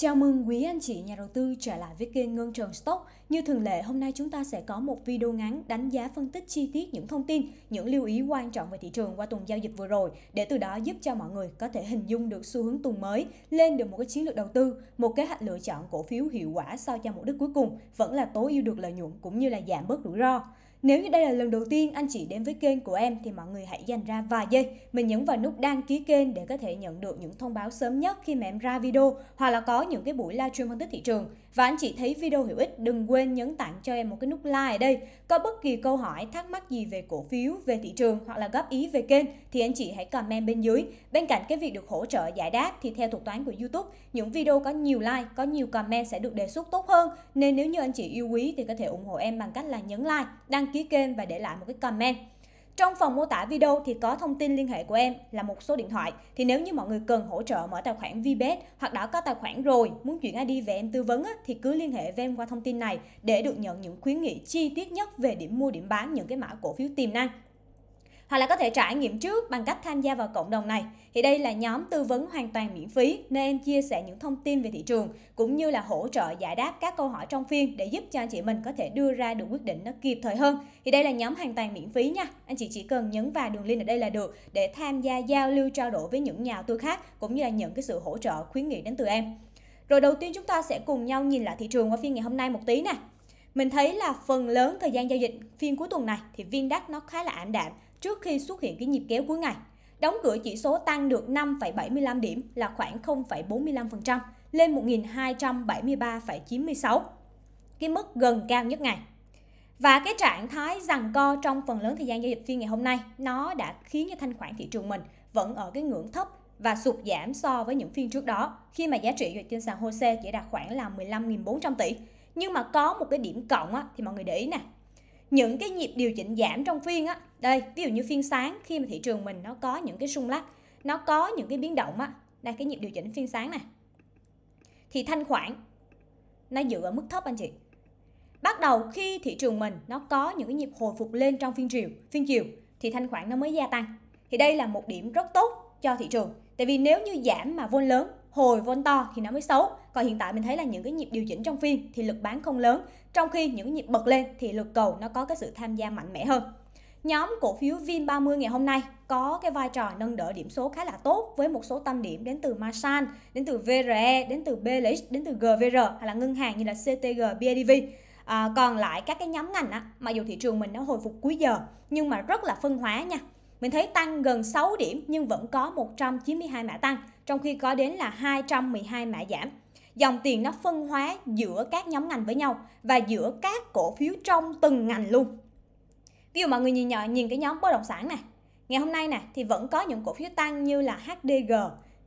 Chào mừng quý anh chị nhà đầu tư trở lại với kênh Ngân Trần Stock. Như thường lệ, hôm nay chúng ta sẽ có một video ngắn đánh giá phân tích chi tiết những thông tin, những lưu ý quan trọng về thị trường qua tuần giao dịch vừa rồi để từ đó giúp cho mọi người có thể hình dung được xu hướng tuần mới, lên được một cái chiến lược đầu tư, một kế hoạch lựa chọn cổ phiếu hiệu quả sau cho mục đích cuối cùng vẫn là tối ưu được lợi nhuận cũng như là giảm bớt rủi ro. Nếu như đây là lần đầu tiên anh chị đến với kênh của em thì mọi người hãy dành ra vài giây mình nhấn vào nút đăng ký kênh để có thể nhận được những thông báo sớm nhất khi mà em ra video hoặc là có những cái buổi livestream phân tích thị trường. Và anh chị thấy video hữu ích đừng quên nhấn tặng cho em một cái nút like ở đây. Có bất kỳ câu hỏi, thắc mắc gì về cổ phiếu, về thị trường hoặc là góp ý về kênh thì anh chị hãy comment bên dưới. Bên cạnh cái việc được hỗ trợ giải đáp thì theo thuật toán của YouTube, những video có nhiều like, có nhiều comment sẽ được đề xuất tốt hơn. Nên nếu như anh chị yêu quý thì có thể ủng hộ em bằng cách là nhấn like, đăng đăng ký kênh và để lại một cái comment. Trong phần mô tả video thì có thông tin liên hệ của em là một số điện thoại. Thì nếu như mọi người cần hỗ trợ mở tài khoản VBet hoặc đã có tài khoản rồi, muốn chuyển ID về em tư vấn thì cứ liên hệ với em qua thông tin này để được nhận những khuyến nghị chi tiết nhất về điểm mua điểm bán những cái mã cổ phiếu tiềm năng hoặc là có thể trải nghiệm trước bằng cách tham gia vào cộng đồng này. Thì đây là nhóm tư vấn hoàn toàn miễn phí nơi em chia sẻ những thông tin về thị trường cũng như là hỗ trợ giải đáp các câu hỏi trong phiên để giúp cho anh chị mình có thể đưa ra được quyết định nó kịp thời hơn. Thì đây là nhóm hoàn toàn miễn phí nha. Anh chị chỉ cần nhấn vào đường link ở đây là được để tham gia giao lưu trao đổi với những nhà tư khác cũng như là nhận cái sự hỗ trợ khuyến nghị đến từ em. Rồi đầu tiên chúng ta sẽ cùng nhau nhìn lại thị trường qua phiên ngày hôm nay một tí nè. Mình thấy là phần lớn thời gian giao dịch phiên cuối tuần này thì viên đắt nó khá là ảm đạm trước khi xuất hiện cái nhịp kéo cuối ngày. Đóng cửa chỉ số tăng được 5,75 điểm là khoảng 0,45% lên 1.273,96, cái mức gần cao nhất ngày. Và cái trạng thái rằng co trong phần lớn thời gian giao dịch phiên ngày hôm nay nó đã khiến cho thanh khoản thị trường mình vẫn ở cái ngưỡng thấp và sụt giảm so với những phiên trước đó khi mà giá trị trên sàn HOSE chỉ đạt khoảng là 15.400 tỷ. Nhưng mà có một cái điểm cộng á, thì mọi người để ý nè, những cái nhịp điều chỉnh giảm trong phiên á đây ví dụ như phiên sáng khi mà thị trường mình nó có những cái sung lắc nó có những cái biến động á đây cái nhịp điều chỉnh phiên sáng này thì thanh khoản nó giữ ở mức thấp anh chị bắt đầu khi thị trường mình nó có những cái nhịp hồi phục lên trong phiên chiều phiên chiều thì thanh khoản nó mới gia tăng thì đây là một điểm rất tốt cho thị trường tại vì nếu như giảm mà vốn lớn hồi vôn to thì nó mới xấu còn hiện tại mình thấy là những cái nhịp điều chỉnh trong phiên thì lực bán không lớn trong khi những cái nhịp bật lên thì lực cầu nó có cái sự tham gia mạnh mẽ hơn nhóm cổ phiếu VIN30 ngày hôm nay có cái vai trò nâng đỡ điểm số khá là tốt với một số tâm điểm đến từ Masan, đến từ VRE, đến từ BLX, đến từ GVR hay là ngân hàng như là CTG, BIDV. À, còn lại các cái nhóm ngành á, mặc dù thị trường mình nó hồi phục cuối giờ nhưng mà rất là phân hóa nha. Mình thấy tăng gần 6 điểm nhưng vẫn có 192 mã tăng, trong khi có đến là 212 mã giảm. Dòng tiền nó phân hóa giữa các nhóm ngành với nhau và giữa các cổ phiếu trong từng ngành luôn. Ví dụ mọi người nhìn nhỏ nhìn cái nhóm bất động sản này. Ngày hôm nay này thì vẫn có những cổ phiếu tăng như là HDG,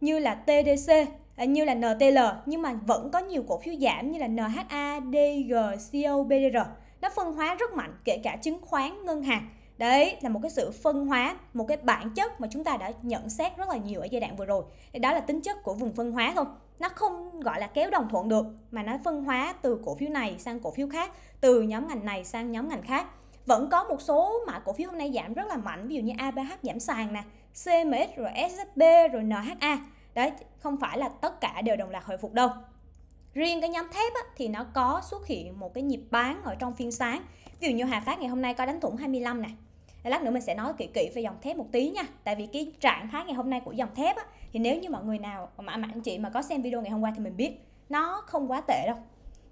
như là TDC, à, như là NTL nhưng mà vẫn có nhiều cổ phiếu giảm như là NHA, DG, COBDR. Nó phân hóa rất mạnh kể cả chứng khoán, ngân hàng đấy là một cái sự phân hóa một cái bản chất mà chúng ta đã nhận xét rất là nhiều ở giai đoạn vừa rồi thì đó là tính chất của vùng phân hóa thôi nó không gọi là kéo đồng thuận được mà nó phân hóa từ cổ phiếu này sang cổ phiếu khác từ nhóm ngành này sang nhóm ngành khác vẫn có một số mã cổ phiếu hôm nay giảm rất là mạnh ví dụ như ABH giảm sàn nè cms rồi SSB rồi NHA đấy không phải là tất cả đều đồng loạt hồi phục đâu riêng cái nhóm thép á, thì nó có xuất hiện một cái nhịp bán ở trong phiên sáng ví dụ như Hà Phát ngày hôm nay có đánh thủng 25 nè lát nữa mình sẽ nói kỹ kỹ về dòng thép một tí nha tại vì cái trạng thái ngày hôm nay của dòng thép á, thì nếu như mọi người nào mà, mà anh chị mà có xem video ngày hôm qua thì mình biết nó không quá tệ đâu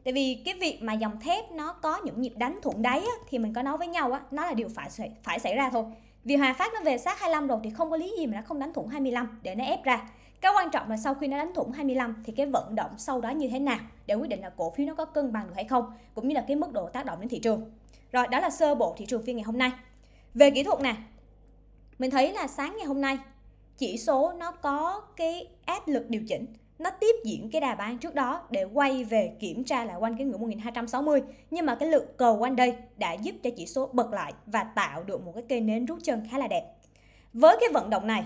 tại vì cái việc mà dòng thép nó có những nhịp đánh thủng đáy á, thì mình có nói với nhau á, nó là điều phải phải xảy ra thôi vì Hòa Phát nó về sát 25 rồi thì không có lý gì mà nó không đánh thủng 25 để nó ép ra cái quan trọng là sau khi nó đánh thủng 25 thì cái vận động sau đó như thế nào để quyết định là cổ phiếu nó có cân bằng được hay không cũng như là cái mức độ tác động đến thị trường rồi đó là sơ bộ thị trường phiên ngày hôm nay về kỹ thuật nè mình thấy là sáng ngày hôm nay chỉ số nó có cái áp lực điều chỉnh nó tiếp diễn cái đà bán trước đó để quay về kiểm tra lại quanh cái ngưỡng 1260 nhưng mà cái lượng cầu quanh đây đã giúp cho chỉ số bật lại và tạo được một cái cây nến rút chân khá là đẹp với cái vận động này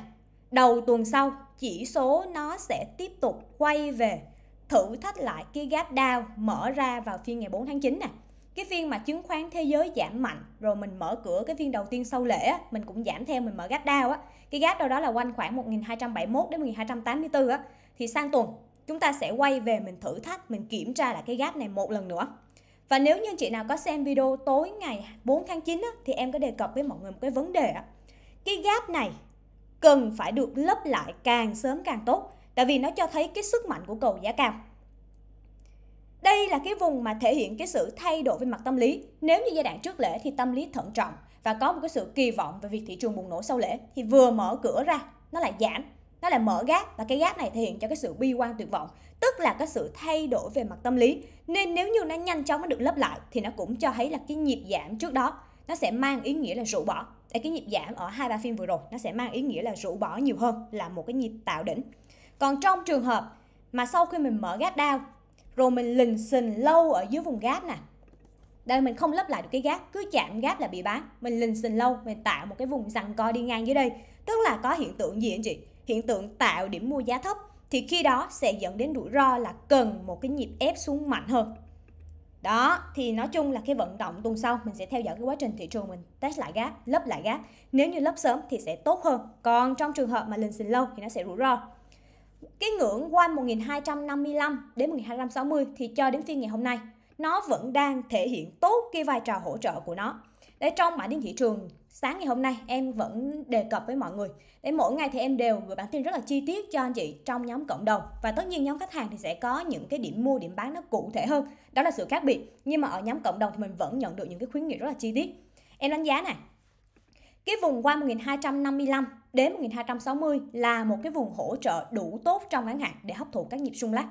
đầu tuần sau chỉ số nó sẽ tiếp tục quay về thử thách lại cái gap down mở ra vào phiên ngày 4 tháng 9 này cái phiên mà chứng khoán thế giới giảm mạnh rồi mình mở cửa cái phiên đầu tiên sau lễ á, mình cũng giảm theo mình mở gap down á cái gap đâu đó là quanh khoảng 1271 đến 1284 á thì sang tuần chúng ta sẽ quay về mình thử thách mình kiểm tra lại cái gap này một lần nữa và nếu như chị nào có xem video tối ngày 4 tháng 9 á, thì em có đề cập với mọi người một cái vấn đề á. Cái gap này cần phải được lấp lại càng sớm càng tốt tại vì nó cho thấy cái sức mạnh của cầu giá cao đây là cái vùng mà thể hiện cái sự thay đổi về mặt tâm lý. Nếu như giai đoạn trước lễ thì tâm lý thận trọng và có một cái sự kỳ vọng về việc thị trường bùng nổ sau lễ thì vừa mở cửa ra nó lại giảm, nó lại mở gác và cái gác này thể hiện cho cái sự bi quan tuyệt vọng, tức là cái sự thay đổi về mặt tâm lý. Nên nếu như nó nhanh chóng nó được lấp lại thì nó cũng cho thấy là cái nhịp giảm trước đó nó sẽ mang ý nghĩa là rũ bỏ. Để cái nhịp giảm ở hai ba phiên vừa rồi nó sẽ mang ý nghĩa là rũ bỏ nhiều hơn là một cái nhịp tạo đỉnh. Còn trong trường hợp mà sau khi mình mở gác down rồi mình lình xình lâu ở dưới vùng gap nè đây mình không lấp lại được cái gap cứ chạm gap là bị bán mình lình xình lâu mình tạo một cái vùng rằng co đi ngang dưới đây tức là có hiện tượng gì anh chị hiện tượng tạo điểm mua giá thấp thì khi đó sẽ dẫn đến rủi ro là cần một cái nhịp ép xuống mạnh hơn đó thì nói chung là cái vận động tuần sau mình sẽ theo dõi cái quá trình thị trường mình test lại gap lấp lại gap nếu như lấp sớm thì sẽ tốt hơn còn trong trường hợp mà lình xình lâu thì nó sẽ rủi ro cái ngưỡng quanh 1255 đến 1260 thì cho đến phiên ngày hôm nay nó vẫn đang thể hiện tốt cái vai trò hỗ trợ của nó. Để trong bản tin thị trường sáng ngày hôm nay em vẫn đề cập với mọi người để mỗi ngày thì em đều gửi bản tin rất là chi tiết cho anh chị trong nhóm cộng đồng và tất nhiên nhóm khách hàng thì sẽ có những cái điểm mua điểm bán nó cụ thể hơn đó là sự khác biệt nhưng mà ở nhóm cộng đồng thì mình vẫn nhận được những cái khuyến nghị rất là chi tiết em đánh giá này cái vùng qua 1255 đến 1260 là một cái vùng hỗ trợ đủ tốt trong ngắn hạn để hấp thụ các nhịp rung lắc.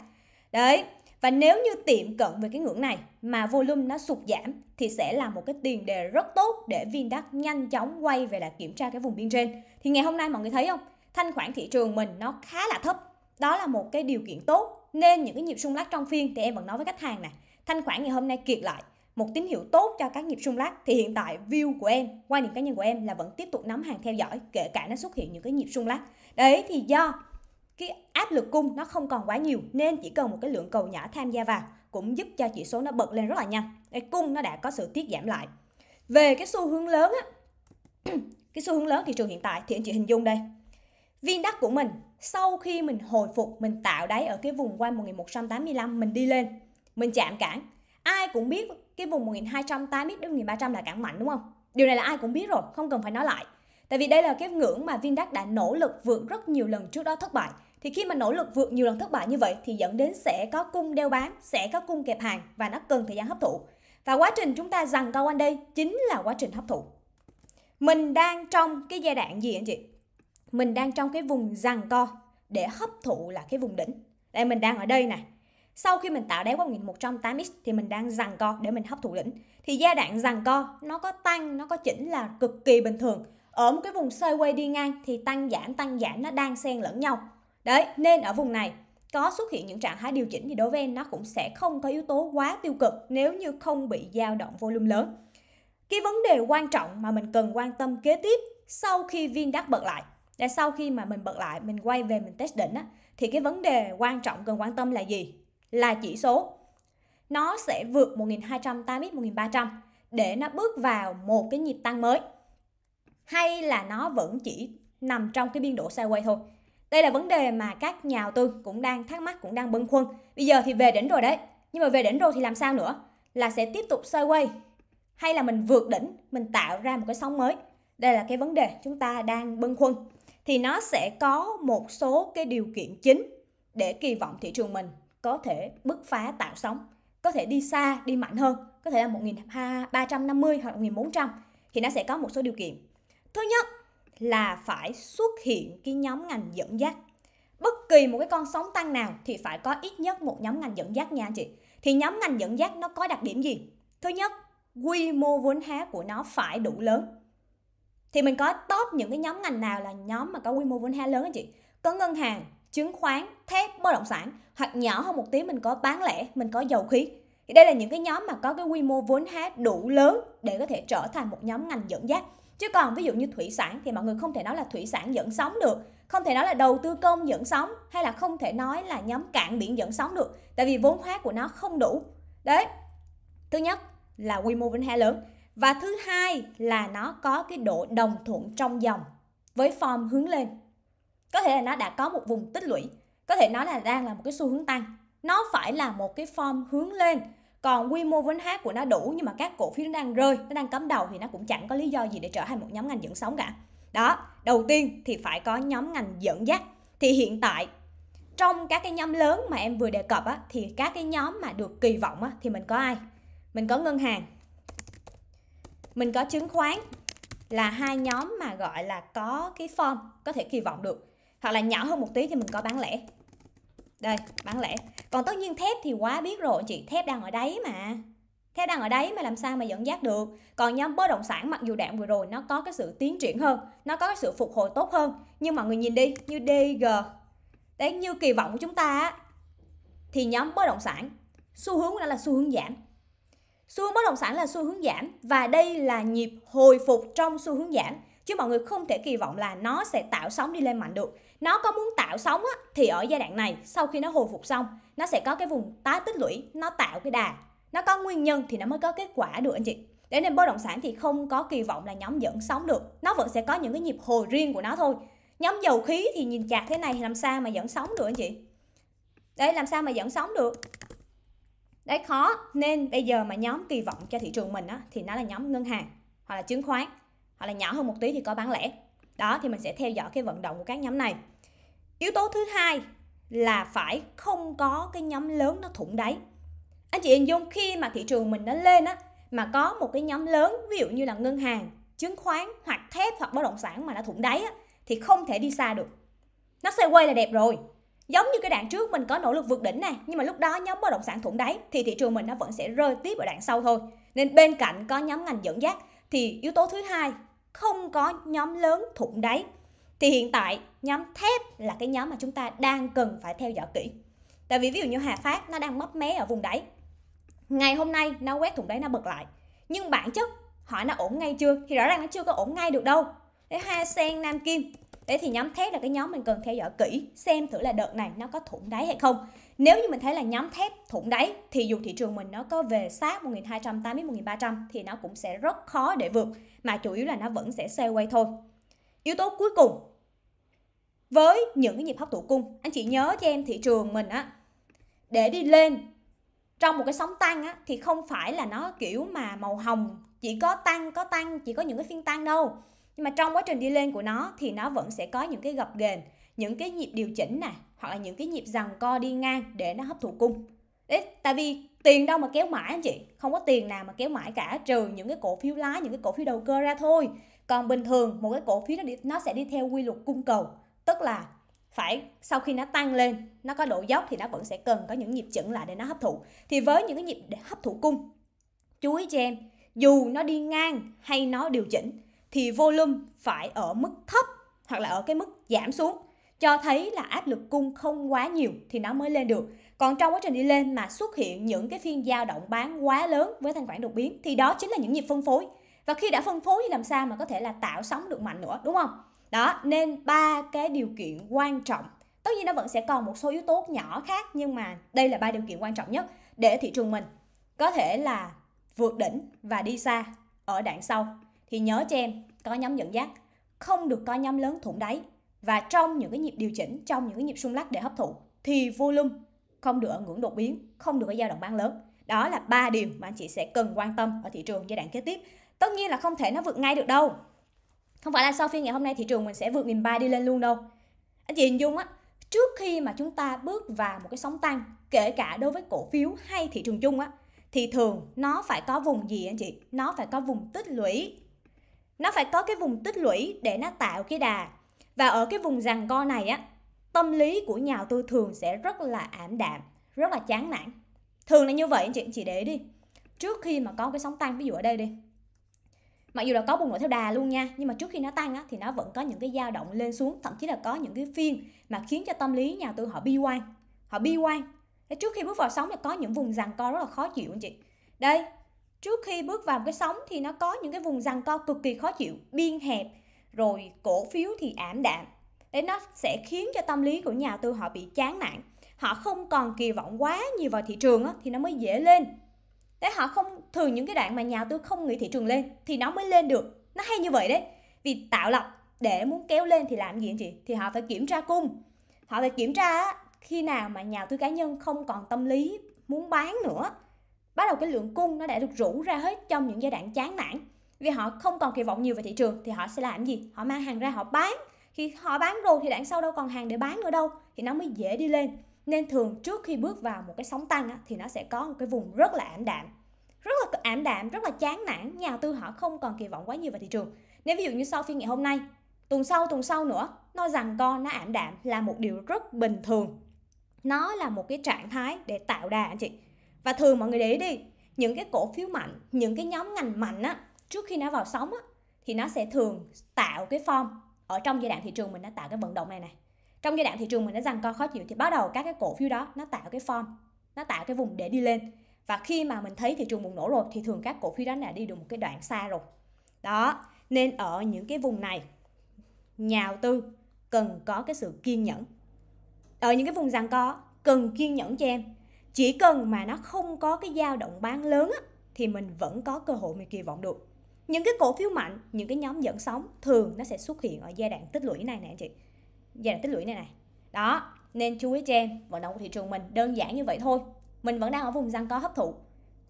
Đấy, và nếu như tiệm cận về cái ngưỡng này mà volume nó sụt giảm thì sẽ là một cái tiền đề rất tốt để VNDAX nhanh chóng quay về là kiểm tra cái vùng biên trên. Thì ngày hôm nay mọi người thấy không? Thanh khoản thị trường mình nó khá là thấp. Đó là một cái điều kiện tốt. Nên những cái nhịp xung lắc trong phiên thì em vẫn nói với khách hàng này. Thanh khoản ngày hôm nay kiệt lại một tín hiệu tốt cho các nhịp rung lắc thì hiện tại view của em qua điểm cá nhân của em là vẫn tiếp tục nắm hàng theo dõi kể cả nó xuất hiện những cái nhịp rung lắc đấy thì do cái áp lực cung nó không còn quá nhiều nên chỉ cần một cái lượng cầu nhỏ tham gia vào cũng giúp cho chỉ số nó bật lên rất là nhanh cái cung nó đã có sự tiết giảm lại về cái xu hướng lớn á cái xu hướng lớn thị trường hiện tại thì anh chị hình dung đây viên đất của mình sau khi mình hồi phục mình tạo đáy ở cái vùng quanh 1185 mình đi lên mình chạm cản ai cũng biết cái vùng 1280 đến 1300 là cản mạnh đúng không? Điều này là ai cũng biết rồi, không cần phải nói lại. Tại vì đây là cái ngưỡng mà VinDAX đã nỗ lực vượt rất nhiều lần trước đó thất bại. Thì khi mà nỗ lực vượt nhiều lần thất bại như vậy thì dẫn đến sẽ có cung đeo bán, sẽ có cung kẹp hàng và nó cần thời gian hấp thụ. Và quá trình chúng ta rằng câu anh đây chính là quá trình hấp thụ. Mình đang trong cái giai đoạn gì anh chị? Mình đang trong cái vùng rằng co để hấp thụ là cái vùng đỉnh. Đây mình đang ở đây này sau khi mình tạo đáy qua nghiện 108x thì mình đang giằng co để mình hấp thụ đỉnh thì giai đoạn giằng co nó có tăng nó có chỉnh là cực kỳ bình thường ở một cái vùng sideways đi ngang thì tăng giảm tăng giảm nó đang xen lẫn nhau đấy nên ở vùng này có xuất hiện những trạng thái điều chỉnh thì đối với em nó cũng sẽ không có yếu tố quá tiêu cực nếu như không bị dao động volume lớn cái vấn đề quan trọng mà mình cần quan tâm kế tiếp sau khi viên đắt bật lại là sau khi mà mình bật lại mình quay về mình test đỉnh á, thì cái vấn đề quan trọng cần quan tâm là gì là chỉ số nó sẽ vượt 1280 1300 để nó bước vào một cái nhịp tăng mới hay là nó vẫn chỉ nằm trong cái biên độ sideways thôi đây là vấn đề mà các nhà đầu tư cũng đang thắc mắc cũng đang bâng khuâng bây giờ thì về đỉnh rồi đấy nhưng mà về đỉnh rồi thì làm sao nữa là sẽ tiếp tục sideways hay là mình vượt đỉnh mình tạo ra một cái sóng mới đây là cái vấn đề chúng ta đang bâng khuâng thì nó sẽ có một số cái điều kiện chính để kỳ vọng thị trường mình có thể bứt phá tạo sóng có thể đi xa đi mạnh hơn có thể là 1350 hoặc 1400 thì nó sẽ có một số điều kiện thứ nhất là phải xuất hiện cái nhóm ngành dẫn dắt bất kỳ một cái con sóng tăng nào thì phải có ít nhất một nhóm ngành dẫn dắt nha anh chị thì nhóm ngành dẫn dắt nó có đặc điểm gì thứ nhất quy mô vốn hóa của nó phải đủ lớn thì mình có top những cái nhóm ngành nào là nhóm mà có quy mô vốn hóa lớn anh chị có ngân hàng chứng khoán, thép, bất động sản hoặc nhỏ hơn một tí mình có bán lẻ, mình có dầu khí. Thì đây là những cái nhóm mà có cái quy mô vốn hóa đủ lớn để có thể trở thành một nhóm ngành dẫn dắt. Chứ còn ví dụ như thủy sản thì mọi người không thể nói là thủy sản dẫn sóng được, không thể nói là đầu tư công dẫn sóng hay là không thể nói là nhóm cạn biển dẫn sóng được tại vì vốn hóa của nó không đủ. Đấy. Thứ nhất là quy mô vốn hóa lớn và thứ hai là nó có cái độ đồng thuận trong dòng với form hướng lên có thể là nó đã có một vùng tích lũy có thể nói là đang là một cái xu hướng tăng nó phải là một cái form hướng lên còn quy mô vốn hóa của nó đủ nhưng mà các cổ phiếu nó đang rơi nó đang cấm đầu thì nó cũng chẳng có lý do gì để trở thành một nhóm ngành dẫn sóng cả đó đầu tiên thì phải có nhóm ngành dẫn dắt thì hiện tại trong các cái nhóm lớn mà em vừa đề cập á, thì các cái nhóm mà được kỳ vọng á, thì mình có ai mình có ngân hàng mình có chứng khoán là hai nhóm mà gọi là có cái form có thể kỳ vọng được hoặc là nhỏ hơn một tí thì mình có bán lẻ đây bán lẻ còn tất nhiên thép thì quá biết rồi chị thép đang ở đấy mà thép đang ở đấy mà làm sao mà dẫn dắt được còn nhóm bất động sản mặc dù đạn vừa rồi nó có cái sự tiến triển hơn nó có cái sự phục hồi tốt hơn nhưng mọi người nhìn đi như DG đấy như kỳ vọng của chúng ta thì nhóm bất động sản xu hướng đó là xu hướng giảm xu hướng bất động sản là xu hướng giảm và đây là nhịp hồi phục trong xu hướng giảm chứ mọi người không thể kỳ vọng là nó sẽ tạo sóng đi lên mạnh được nó có muốn tạo sóng á, thì ở giai đoạn này sau khi nó hồi phục xong nó sẽ có cái vùng tái tích lũy nó tạo cái đà nó có nguyên nhân thì nó mới có kết quả được anh chị để nên bất động sản thì không có kỳ vọng là nhóm dẫn sóng được nó vẫn sẽ có những cái nhịp hồi riêng của nó thôi nhóm dầu khí thì nhìn chặt thế này thì làm sao mà dẫn sóng được anh chị đấy làm sao mà dẫn sóng được đấy khó nên bây giờ mà nhóm kỳ vọng cho thị trường mình á, thì nó là nhóm ngân hàng hoặc là chứng khoán hoặc là nhỏ hơn một tí thì có bán lẻ đó thì mình sẽ theo dõi cái vận động của các nhóm này yếu tố thứ hai là phải không có cái nhóm lớn nó thủng đáy anh chị hình dung khi mà thị trường mình nó lên á mà có một cái nhóm lớn ví dụ như là ngân hàng chứng khoán hoặc thép hoặc bất động sản mà nó thủng đáy á, thì không thể đi xa được nó sẽ quay là đẹp rồi giống như cái đoạn trước mình có nỗ lực vượt đỉnh này nhưng mà lúc đó nhóm bất động sản thủng đáy thì thị trường mình nó vẫn sẽ rơi tiếp ở đoạn sau thôi nên bên cạnh có nhóm ngành dẫn dắt thì yếu tố thứ hai không có nhóm lớn thủng đáy thì hiện tại nhóm thép là cái nhóm mà chúng ta đang cần phải theo dõi kỹ tại vì ví dụ như Hà Phát nó đang mấp mé ở vùng đáy ngày hôm nay nó quét thủng đáy nó bật lại nhưng bản chất hỏi nó ổn ngay chưa thì rõ ràng nó chưa có ổn ngay được đâu để hoa sen nam kim Đấy thì nhóm thép là cái nhóm mình cần theo dõi kỹ xem thử là đợt này nó có thủng đáy hay không. Nếu như mình thấy là nhóm thép thủng đáy thì dù thị trường mình nó có về sát 1280 1300 thì nó cũng sẽ rất khó để vượt mà chủ yếu là nó vẫn sẽ xoay quay thôi. Yếu tố cuối cùng với những cái nhịp hấp thụ cung anh chị nhớ cho em thị trường mình á để đi lên trong một cái sóng tăng á thì không phải là nó kiểu mà màu hồng chỉ có tăng có tăng chỉ có những cái phiên tăng đâu nhưng mà trong quá trình đi lên của nó thì nó vẫn sẽ có những cái gập ghềnh những cái nhịp điều chỉnh nè hoặc là những cái nhịp rằng co đi ngang để nó hấp thụ cung Đấy, tại vì tiền đâu mà kéo mãi anh chị không có tiền nào mà kéo mãi cả trừ những cái cổ phiếu lái những cái cổ phiếu đầu cơ ra thôi còn bình thường một cái cổ phiếu nó, đi, nó sẽ đi theo quy luật cung cầu tức là phải sau khi nó tăng lên nó có độ dốc thì nó vẫn sẽ cần có những nhịp chuẩn lại để nó hấp thụ thì với những cái nhịp để hấp thụ cung chú ý cho em dù nó đi ngang hay nó điều chỉnh thì volume phải ở mức thấp hoặc là ở cái mức giảm xuống cho thấy là áp lực cung không quá nhiều thì nó mới lên được. Còn trong quá trình đi lên mà xuất hiện những cái phiên dao động bán quá lớn với thanh khoản đột biến thì đó chính là những nhịp phân phối. Và khi đã phân phối thì làm sao mà có thể là tạo sóng được mạnh nữa, đúng không? đó nên ba cái điều kiện quan trọng tất nhiên nó vẫn sẽ còn một số yếu tố nhỏ khác nhưng mà đây là ba điều kiện quan trọng nhất để thị trường mình có thể là vượt đỉnh và đi xa ở đoạn sau thì nhớ cho em có nhóm dẫn dắt không được có nhóm lớn thủng đáy và trong những cái nhịp điều chỉnh trong những cái nhịp xung lắc để hấp thụ thì volume không được ở ngưỡng đột biến không được ở dao động bán lớn đó là ba điều mà anh chị sẽ cần quan tâm ở thị trường giai đoạn kế tiếp tất nhiên là không thể nó vượt ngay được đâu không phải là sau phiên ngày hôm nay thị trường mình sẽ vượt nghìn ba đi lên luôn đâu anh chị hình dung á trước khi mà chúng ta bước vào một cái sóng tăng kể cả đối với cổ phiếu hay thị trường chung á thì thường nó phải có vùng gì anh chị nó phải có vùng tích lũy nó phải có cái vùng tích lũy để nó tạo cái đà và ở cái vùng rằng co này á tâm lý của nhà đầu tư thường sẽ rất là ảm đạm rất là chán nản thường là như vậy anh chị anh chị để đi trước khi mà có cái sóng tăng ví dụ ở đây đi mặc dù là có bùng nổ theo đà luôn nha nhưng mà trước khi nó tăng á, thì nó vẫn có những cái dao động lên xuống thậm chí là có những cái phiên mà khiến cho tâm lý nhà tôi họ bi quan họ bi quan Thế trước khi bước vào sóng thì có những vùng giằng co rất là khó chịu anh chị đây trước khi bước vào một cái sóng thì nó có những cái vùng giằng co cực kỳ khó chịu biên hẹp rồi cổ phiếu thì ảm đạm đấy nó sẽ khiến cho tâm lý của nhà tư họ bị chán nản họ không còn kỳ vọng quá nhiều vào thị trường á, thì nó mới dễ lên thế họ không thường những cái đoạn mà nhà tư không nghĩ thị trường lên thì nó mới lên được nó hay như vậy đấy vì tạo lọc để muốn kéo lên thì làm gì anh chị thì họ phải kiểm tra cung họ phải kiểm tra khi nào mà nhà tư cá nhân không còn tâm lý muốn bán nữa bắt đầu cái lượng cung nó đã được rũ ra hết trong những giai đoạn chán nản vì họ không còn kỳ vọng nhiều về thị trường thì họ sẽ làm gì họ mang hàng ra họ bán khi họ bán rồi thì đoạn sau đâu còn hàng để bán nữa đâu thì nó mới dễ đi lên nên thường trước khi bước vào một cái sóng tăng á, thì nó sẽ có một cái vùng rất là ảm đạm rất là ảm đạm rất là chán nản nhà đầu tư họ không còn kỳ vọng quá nhiều vào thị trường nếu ví dụ như sau phiên ngày hôm nay tuần sau tuần sau nữa nó rằng co, nó ảm đạm là một điều rất bình thường nó là một cái trạng thái để tạo đà anh chị và thường mọi người để ý đi những cái cổ phiếu mạnh những cái nhóm ngành mạnh á trước khi nó vào sóng á thì nó sẽ thường tạo cái form ở trong giai đoạn thị trường mình nó tạo cái vận động này này trong giai đoạn thị trường mình đã rằng co khó chịu thì bắt đầu các cái cổ phiếu đó nó tạo cái form nó tạo cái vùng để đi lên và khi mà mình thấy thị trường bùng nổ rồi thì thường các cổ phiếu đó đã đi được một cái đoạn xa rồi đó nên ở những cái vùng này nhà đầu tư cần có cái sự kiên nhẫn ở những cái vùng rằng co cần kiên nhẫn cho em chỉ cần mà nó không có cái dao động bán lớn á, thì mình vẫn có cơ hội mình kỳ vọng được những cái cổ phiếu mạnh những cái nhóm dẫn sóng thường nó sẽ xuất hiện ở giai đoạn tích lũy này nè chị giai tích lũy này này đó nên chú ý cho em vận động của thị trường mình đơn giản như vậy thôi mình vẫn đang ở vùng răng có hấp thụ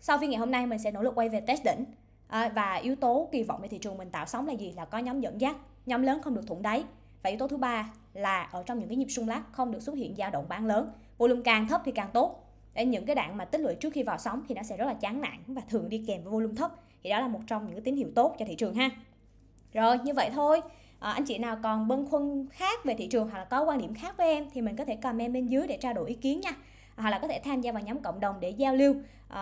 sau phiên ngày hôm nay mình sẽ nỗ lực quay về test đỉnh à, và yếu tố kỳ vọng về thị trường mình tạo sóng là gì là có nhóm dẫn dắt nhóm lớn không được thủng đáy và yếu tố thứ ba là ở trong những cái nhịp sung lắc không được xuất hiện dao động bán lớn volume càng thấp thì càng tốt để những cái đoạn mà tích lũy trước khi vào sóng thì nó sẽ rất là chán nản và thường đi kèm với volume thấp thì đó là một trong những cái tín hiệu tốt cho thị trường ha rồi như vậy thôi Ờ, anh chị nào còn bâng khuâng khác về thị trường hoặc là có quan điểm khác với em thì mình có thể comment bên dưới để trao đổi ý kiến nha hoặc là có thể tham gia vào nhóm cộng đồng để giao lưu à,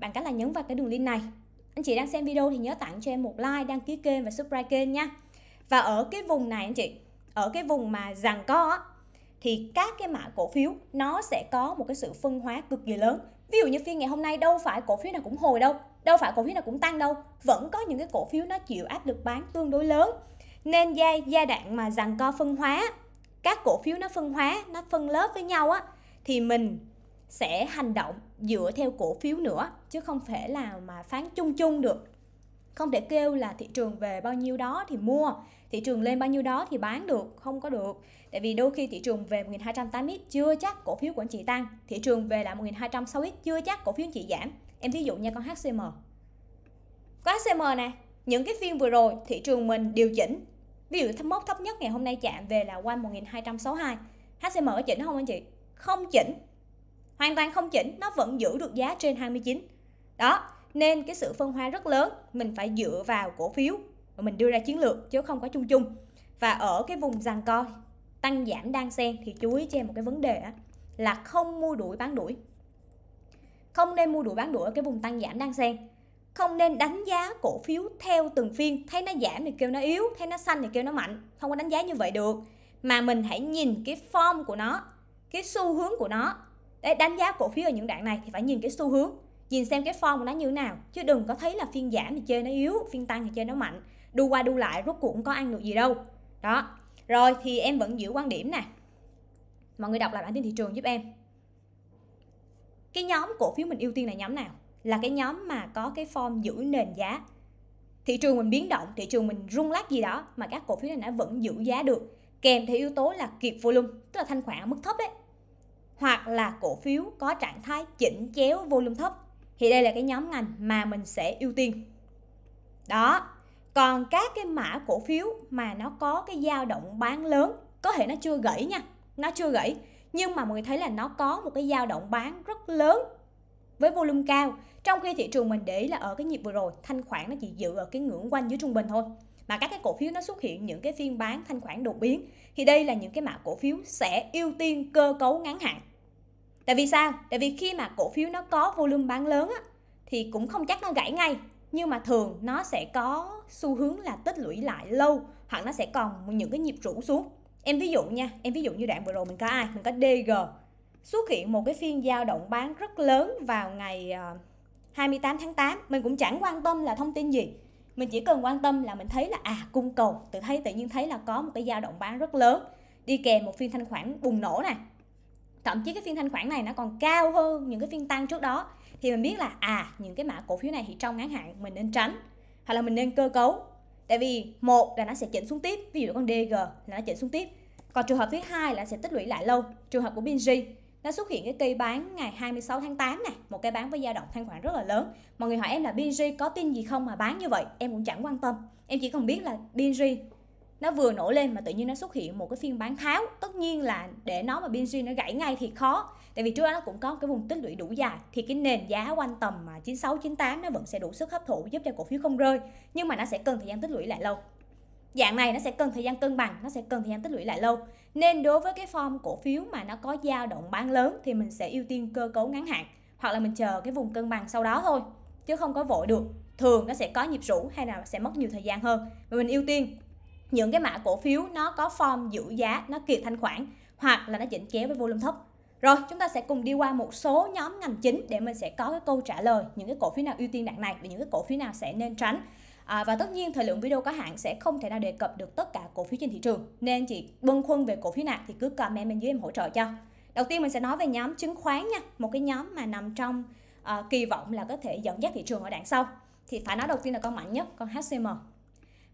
bằng cách là nhấn vào cái đường link này anh chị đang xem video thì nhớ tặng cho em một like đăng ký kênh và subscribe kênh nha và ở cái vùng này anh chị ở cái vùng mà rằng co á thì các cái mã cổ phiếu nó sẽ có một cái sự phân hóa cực kỳ lớn ví dụ như phiên ngày hôm nay đâu phải cổ phiếu nào cũng hồi đâu đâu phải cổ phiếu nào cũng tăng đâu vẫn có những cái cổ phiếu nó chịu áp lực bán tương đối lớn nên giai giai đoạn mà rằng co phân hóa các cổ phiếu nó phân hóa nó phân lớp với nhau á thì mình sẽ hành động dựa theo cổ phiếu nữa chứ không thể là mà phán chung chung được không thể kêu là thị trường về bao nhiêu đó thì mua thị trường lên bao nhiêu đó thì bán được không có được tại vì đôi khi thị trường về 1280 chưa chắc cổ phiếu của anh chị tăng thị trường về là 1206 1260 chưa chắc cổ phiếu anh chị giảm em ví dụ nha con HCM có HCM nè những cái phiên vừa rồi thị trường mình điều chỉnh Ví dụ mốc thấp nhất ngày hôm nay chạm về là quanh 1262. HCM chỉnh không anh chị? Không chỉnh. Hoàn toàn không chỉnh, nó vẫn giữ được giá trên 29. Đó, nên cái sự phân hóa rất lớn, mình phải dựa vào cổ phiếu và mình đưa ra chiến lược chứ không có chung chung. Và ở cái vùng giằng co tăng giảm đang xen thì chú ý cho em một cái vấn đề á, là không mua đuổi bán đuổi. Không nên mua đuổi bán đuổi ở cái vùng tăng giảm đang xen không nên đánh giá cổ phiếu theo từng phiên thấy nó giảm thì kêu nó yếu thấy nó xanh thì kêu nó mạnh không có đánh giá như vậy được mà mình hãy nhìn cái form của nó cái xu hướng của nó để đánh giá cổ phiếu ở những đoạn này thì phải nhìn cái xu hướng nhìn xem cái form của nó như thế nào chứ đừng có thấy là phiên giảm thì chơi nó yếu phiên tăng thì chơi nó mạnh đu qua đu lại rốt cuộc cũng có ăn được gì đâu đó rồi thì em vẫn giữ quan điểm nè mọi người đọc lại bản tin thị trường giúp em cái nhóm cổ phiếu mình ưu tiên là nhóm nào là cái nhóm mà có cái form giữ nền giá thị trường mình biến động thị trường mình rung lắc gì đó mà các cổ phiếu này nó vẫn giữ giá được kèm theo yếu tố là kiệt volume tức là thanh khoản ở mức thấp đấy hoặc là cổ phiếu có trạng thái chỉnh chéo volume thấp thì đây là cái nhóm ngành mà mình sẽ ưu tiên đó còn các cái mã cổ phiếu mà nó có cái dao động bán lớn có thể nó chưa gãy nha nó chưa gãy nhưng mà mọi người thấy là nó có một cái dao động bán rất lớn với volume cao trong khi thị trường mình để ý là ở cái nhịp vừa rồi, thanh khoản nó chỉ giữ ở cái ngưỡng quanh dưới trung bình thôi mà các cái cổ phiếu nó xuất hiện những cái phiên bán thanh khoản đột biến thì đây là những cái mã cổ phiếu sẽ ưu tiên cơ cấu ngắn hạn. Tại vì sao? Tại vì khi mà cổ phiếu nó có volume bán lớn á, thì cũng không chắc nó gãy ngay nhưng mà thường nó sẽ có xu hướng là tích lũy lại lâu hoặc nó sẽ còn những cái nhịp rũ xuống. Em ví dụ nha, em ví dụ như đoạn vừa rồi mình có ai? Mình có DG xuất hiện một cái phiên giao động bán rất lớn vào ngày ờ, 28 tháng 8 mình cũng chẳng quan tâm là thông tin gì mình chỉ cần quan tâm là mình thấy là à cung cầu tự thấy tự nhiên thấy là có một cái dao động bán rất lớn đi kèm một phiên thanh khoản bùng nổ này thậm chí cái phiên thanh khoản này nó còn cao hơn những cái phiên tăng trước đó thì mình biết là à những cái mã cổ phiếu này thì trong ngắn hạn mình nên tránh hoặc là mình nên cơ cấu tại vì một là nó sẽ chỉnh xuống tiếp ví dụ con DG là nó chỉnh xuống tiếp còn trường hợp thứ hai là sẽ tích lũy lại lâu trường hợp của BNG nó xuất hiện cái cây bán ngày 26 tháng 8 này một cây bán với dao động thanh khoản rất là lớn mọi người hỏi em là BNG có tin gì không mà bán như vậy em cũng chẳng quan tâm em chỉ cần biết là BNG nó vừa nổi lên mà tự nhiên nó xuất hiện một cái phiên bán tháo tất nhiên là để nó mà BNG nó gãy ngay thì khó tại vì trước đó nó cũng có cái vùng tích lũy đủ dài thì cái nền giá quanh tầm 96 à, 98 nó vẫn sẽ đủ sức hấp thụ giúp cho cổ phiếu không rơi nhưng mà nó sẽ cần thời gian tích lũy lại lâu dạng này nó sẽ cần thời gian cân bằng nó sẽ cần thời gian tích lũy lại lâu nên đối với cái form cổ phiếu mà nó có dao động bán lớn thì mình sẽ ưu tiên cơ cấu ngắn hạn hoặc là mình chờ cái vùng cân bằng sau đó thôi chứ không có vội được thường nó sẽ có nhịp rũ hay là sẽ mất nhiều thời gian hơn và mình ưu tiên những cái mã cổ phiếu nó có form giữ giá nó kiệt thanh khoản hoặc là nó chỉnh kéo với volume thấp rồi chúng ta sẽ cùng đi qua một số nhóm ngành chính để mình sẽ có cái câu trả lời những cái cổ phiếu nào ưu tiên đạn này và những cái cổ phiếu nào sẽ nên tránh à, và tất nhiên thời lượng video có hạn sẽ không thể nào đề cập được tất cả cổ phiếu trên thị trường nên chị bâng khuâng về cổ phiếu nào thì cứ comment bên dưới em hỗ trợ cho đầu tiên mình sẽ nói về nhóm chứng khoán nha một cái nhóm mà nằm trong à, kỳ vọng là có thể dẫn dắt thị trường ở đằng sau thì phải nói đầu tiên là con mạnh nhất con HCM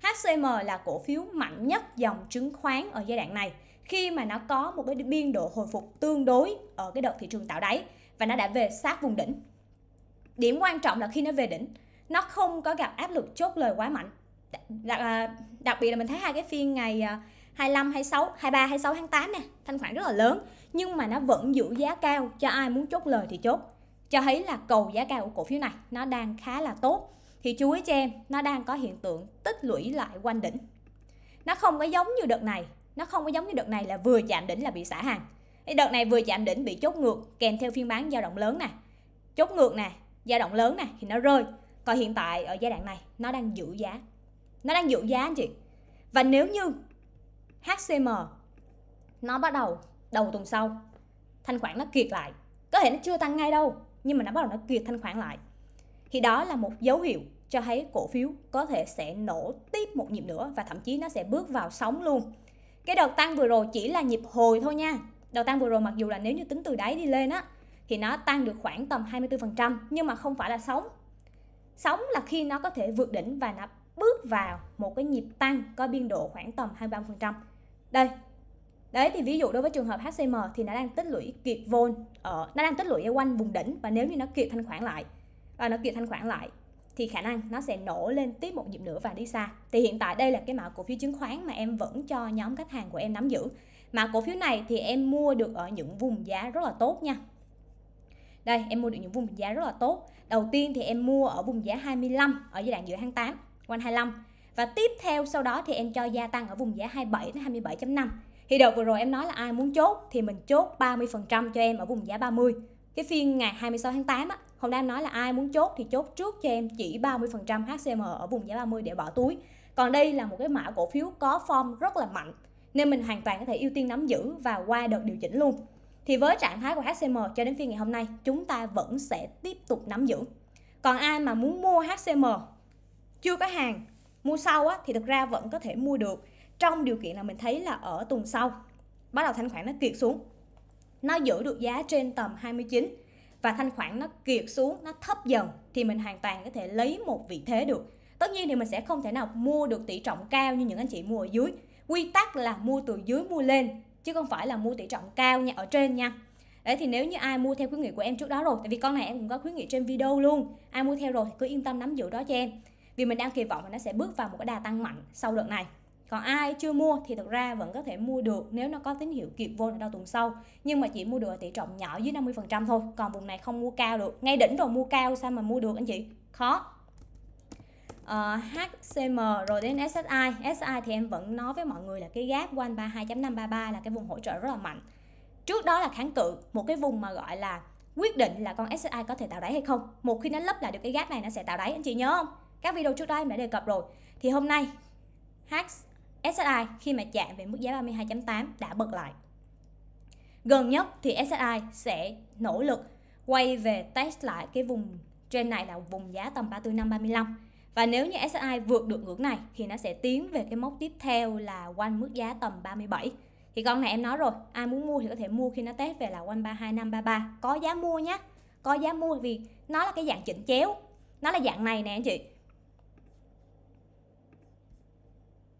HCM là cổ phiếu mạnh nhất dòng chứng khoán ở giai đoạn này khi mà nó có một cái biên độ hồi phục tương đối ở cái đợt thị trường tạo đáy và nó đã về sát vùng đỉnh. Điểm quan trọng là khi nó về đỉnh nó không có gặp áp lực chốt lời quá mạnh đặc, à, đặc biệt là mình thấy hai cái phiên ngày 25, 26, 23, 26 tháng 8 nè thanh khoản rất là lớn nhưng mà nó vẫn giữ giá cao cho ai muốn chốt lời thì chốt cho thấy là cầu giá cao của cổ phiếu này nó đang khá là tốt thì chú ý cho em nó đang có hiện tượng tích lũy lại quanh đỉnh nó không có giống như đợt này nó không có giống như đợt này là vừa chạm đỉnh là bị xả hàng đợt này vừa chạm đỉnh bị chốt ngược kèm theo phiên bán dao động lớn nè chốt ngược nè dao động lớn nè thì nó rơi còn hiện tại ở giai đoạn này nó đang giữ giá nó đang giữ giá anh chị và nếu như HCM nó bắt đầu đầu tuần sau thanh khoản nó kiệt lại có thể nó chưa tăng ngay đâu nhưng mà nó bắt đầu nó kiệt thanh khoản lại thì đó là một dấu hiệu cho thấy cổ phiếu có thể sẽ nổ tiếp một nhịp nữa và thậm chí nó sẽ bước vào sóng luôn cái đợt tăng vừa rồi chỉ là nhịp hồi thôi nha đợt tăng vừa rồi mặc dù là nếu như tính từ đáy đi lên á thì nó tăng được khoảng tầm 24% nhưng mà không phải là sóng Sóng là khi nó có thể vượt đỉnh và nó bước vào một cái nhịp tăng có biên độ khoảng tầm 23%. Đây. Đấy thì ví dụ đối với trường hợp HCM thì nó đang tích lũy kiệt vôn ở ờ, nó đang tích lũy ở quanh vùng đỉnh và nếu như nó kiệt thanh khoản lại và nó kiệt thanh khoản lại thì khả năng nó sẽ nổ lên tiếp một nhịp nữa và đi xa. Thì hiện tại đây là cái mã cổ phiếu chứng khoán mà em vẫn cho nhóm khách hàng của em nắm giữ. Mã cổ phiếu này thì em mua được ở những vùng giá rất là tốt nha. Đây, em mua được những vùng giá rất là tốt. Đầu tiên thì em mua ở vùng giá 25 ở giai đoạn giữa tháng 8, quanh 25. Và tiếp theo sau đó thì em cho gia tăng ở vùng giá 27 đến 27.5. Thì đợt vừa rồi em nói là ai muốn chốt thì mình chốt 30% cho em ở vùng giá 30. Cái phiên ngày 26 tháng 8 á, hôm nay em nói là ai muốn chốt thì chốt trước cho em chỉ 30% HCM ở vùng giá 30 để bỏ túi. Còn đây là một cái mã cổ phiếu có form rất là mạnh nên mình hoàn toàn có thể ưu tiên nắm giữ và qua đợt điều chỉnh luôn thì với trạng thái của HCM cho đến phiên ngày hôm nay chúng ta vẫn sẽ tiếp tục nắm giữ còn ai mà muốn mua HCM chưa có hàng mua sau á, thì thực ra vẫn có thể mua được trong điều kiện là mình thấy là ở tuần sau bắt đầu thanh khoản nó kiệt xuống nó giữ được giá trên tầm 29 và thanh khoản nó kiệt xuống nó thấp dần thì mình hoàn toàn có thể lấy một vị thế được tất nhiên thì mình sẽ không thể nào mua được tỷ trọng cao như những anh chị mua ở dưới quy tắc là mua từ dưới mua lên chứ không phải là mua tỷ trọng cao nha ở trên nha đấy thì nếu như ai mua theo khuyến nghị của em trước đó rồi tại vì con này em cũng có khuyến nghị trên video luôn ai mua theo rồi thì cứ yên tâm nắm giữ đó cho em vì mình đang kỳ vọng là nó sẽ bước vào một cái đà tăng mạnh sau đợt này còn ai chưa mua thì thực ra vẫn có thể mua được nếu nó có tín hiệu kịp vô đầu tuần sau nhưng mà chỉ mua được ở tỷ trọng nhỏ dưới 50% thôi còn vùng này không mua cao được ngay đỉnh rồi mua cao sao mà mua được anh chị khó uh, ờ, HCM rồi đến SSI SSI thì em vẫn nói với mọi người là cái gap quanh 32.533 là cái vùng hỗ trợ rất là mạnh trước đó là kháng cự một cái vùng mà gọi là quyết định là con SSI có thể tạo đáy hay không một khi nó lấp lại được cái gap này nó sẽ tạo đáy anh chị nhớ không các video trước đó em đã đề cập rồi thì hôm nay SSI khi mà chạm về mức giá 32.8 đã bật lại gần nhất thì SSI sẽ nỗ lực quay về test lại cái vùng trên này là vùng giá tầm 345 35 và nếu như SSI vượt được ngưỡng này thì nó sẽ tiến về cái mốc tiếp theo là quanh mức giá tầm 37. Thì con này em nói rồi, ai muốn mua thì có thể mua khi nó test về là quanh 32533, có giá mua nhé. Có giá mua vì nó là cái dạng chỉnh chéo. Nó là dạng này nè anh chị.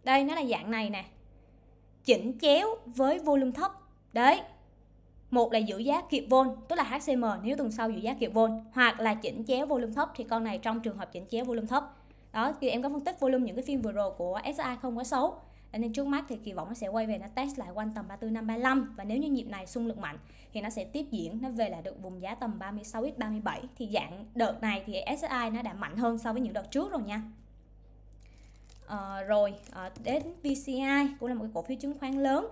Đây nó là dạng này nè. Chỉnh chéo với volume thấp. Đấy. Một là giữ giá kiệt vôn, tức là HCM nếu tuần sau giữ giá kiệt vôn, hoặc là chỉnh chéo volume thấp thì con này trong trường hợp chỉnh chéo volume thấp đó thì em có phân tích volume những cái phiên vừa rồi của SI không có xấu nên trước mắt thì kỳ vọng nó sẽ quay về nó test lại quanh tầm 34 năm 35 và nếu như nhịp này xung lực mạnh thì nó sẽ tiếp diễn nó về lại được vùng giá tầm 36 x 37 thì dạng đợt này thì SSI nó đã mạnh hơn so với những đợt trước rồi nha à, rồi à, đến VCI cũng là một cái cổ phiếu chứng khoán lớn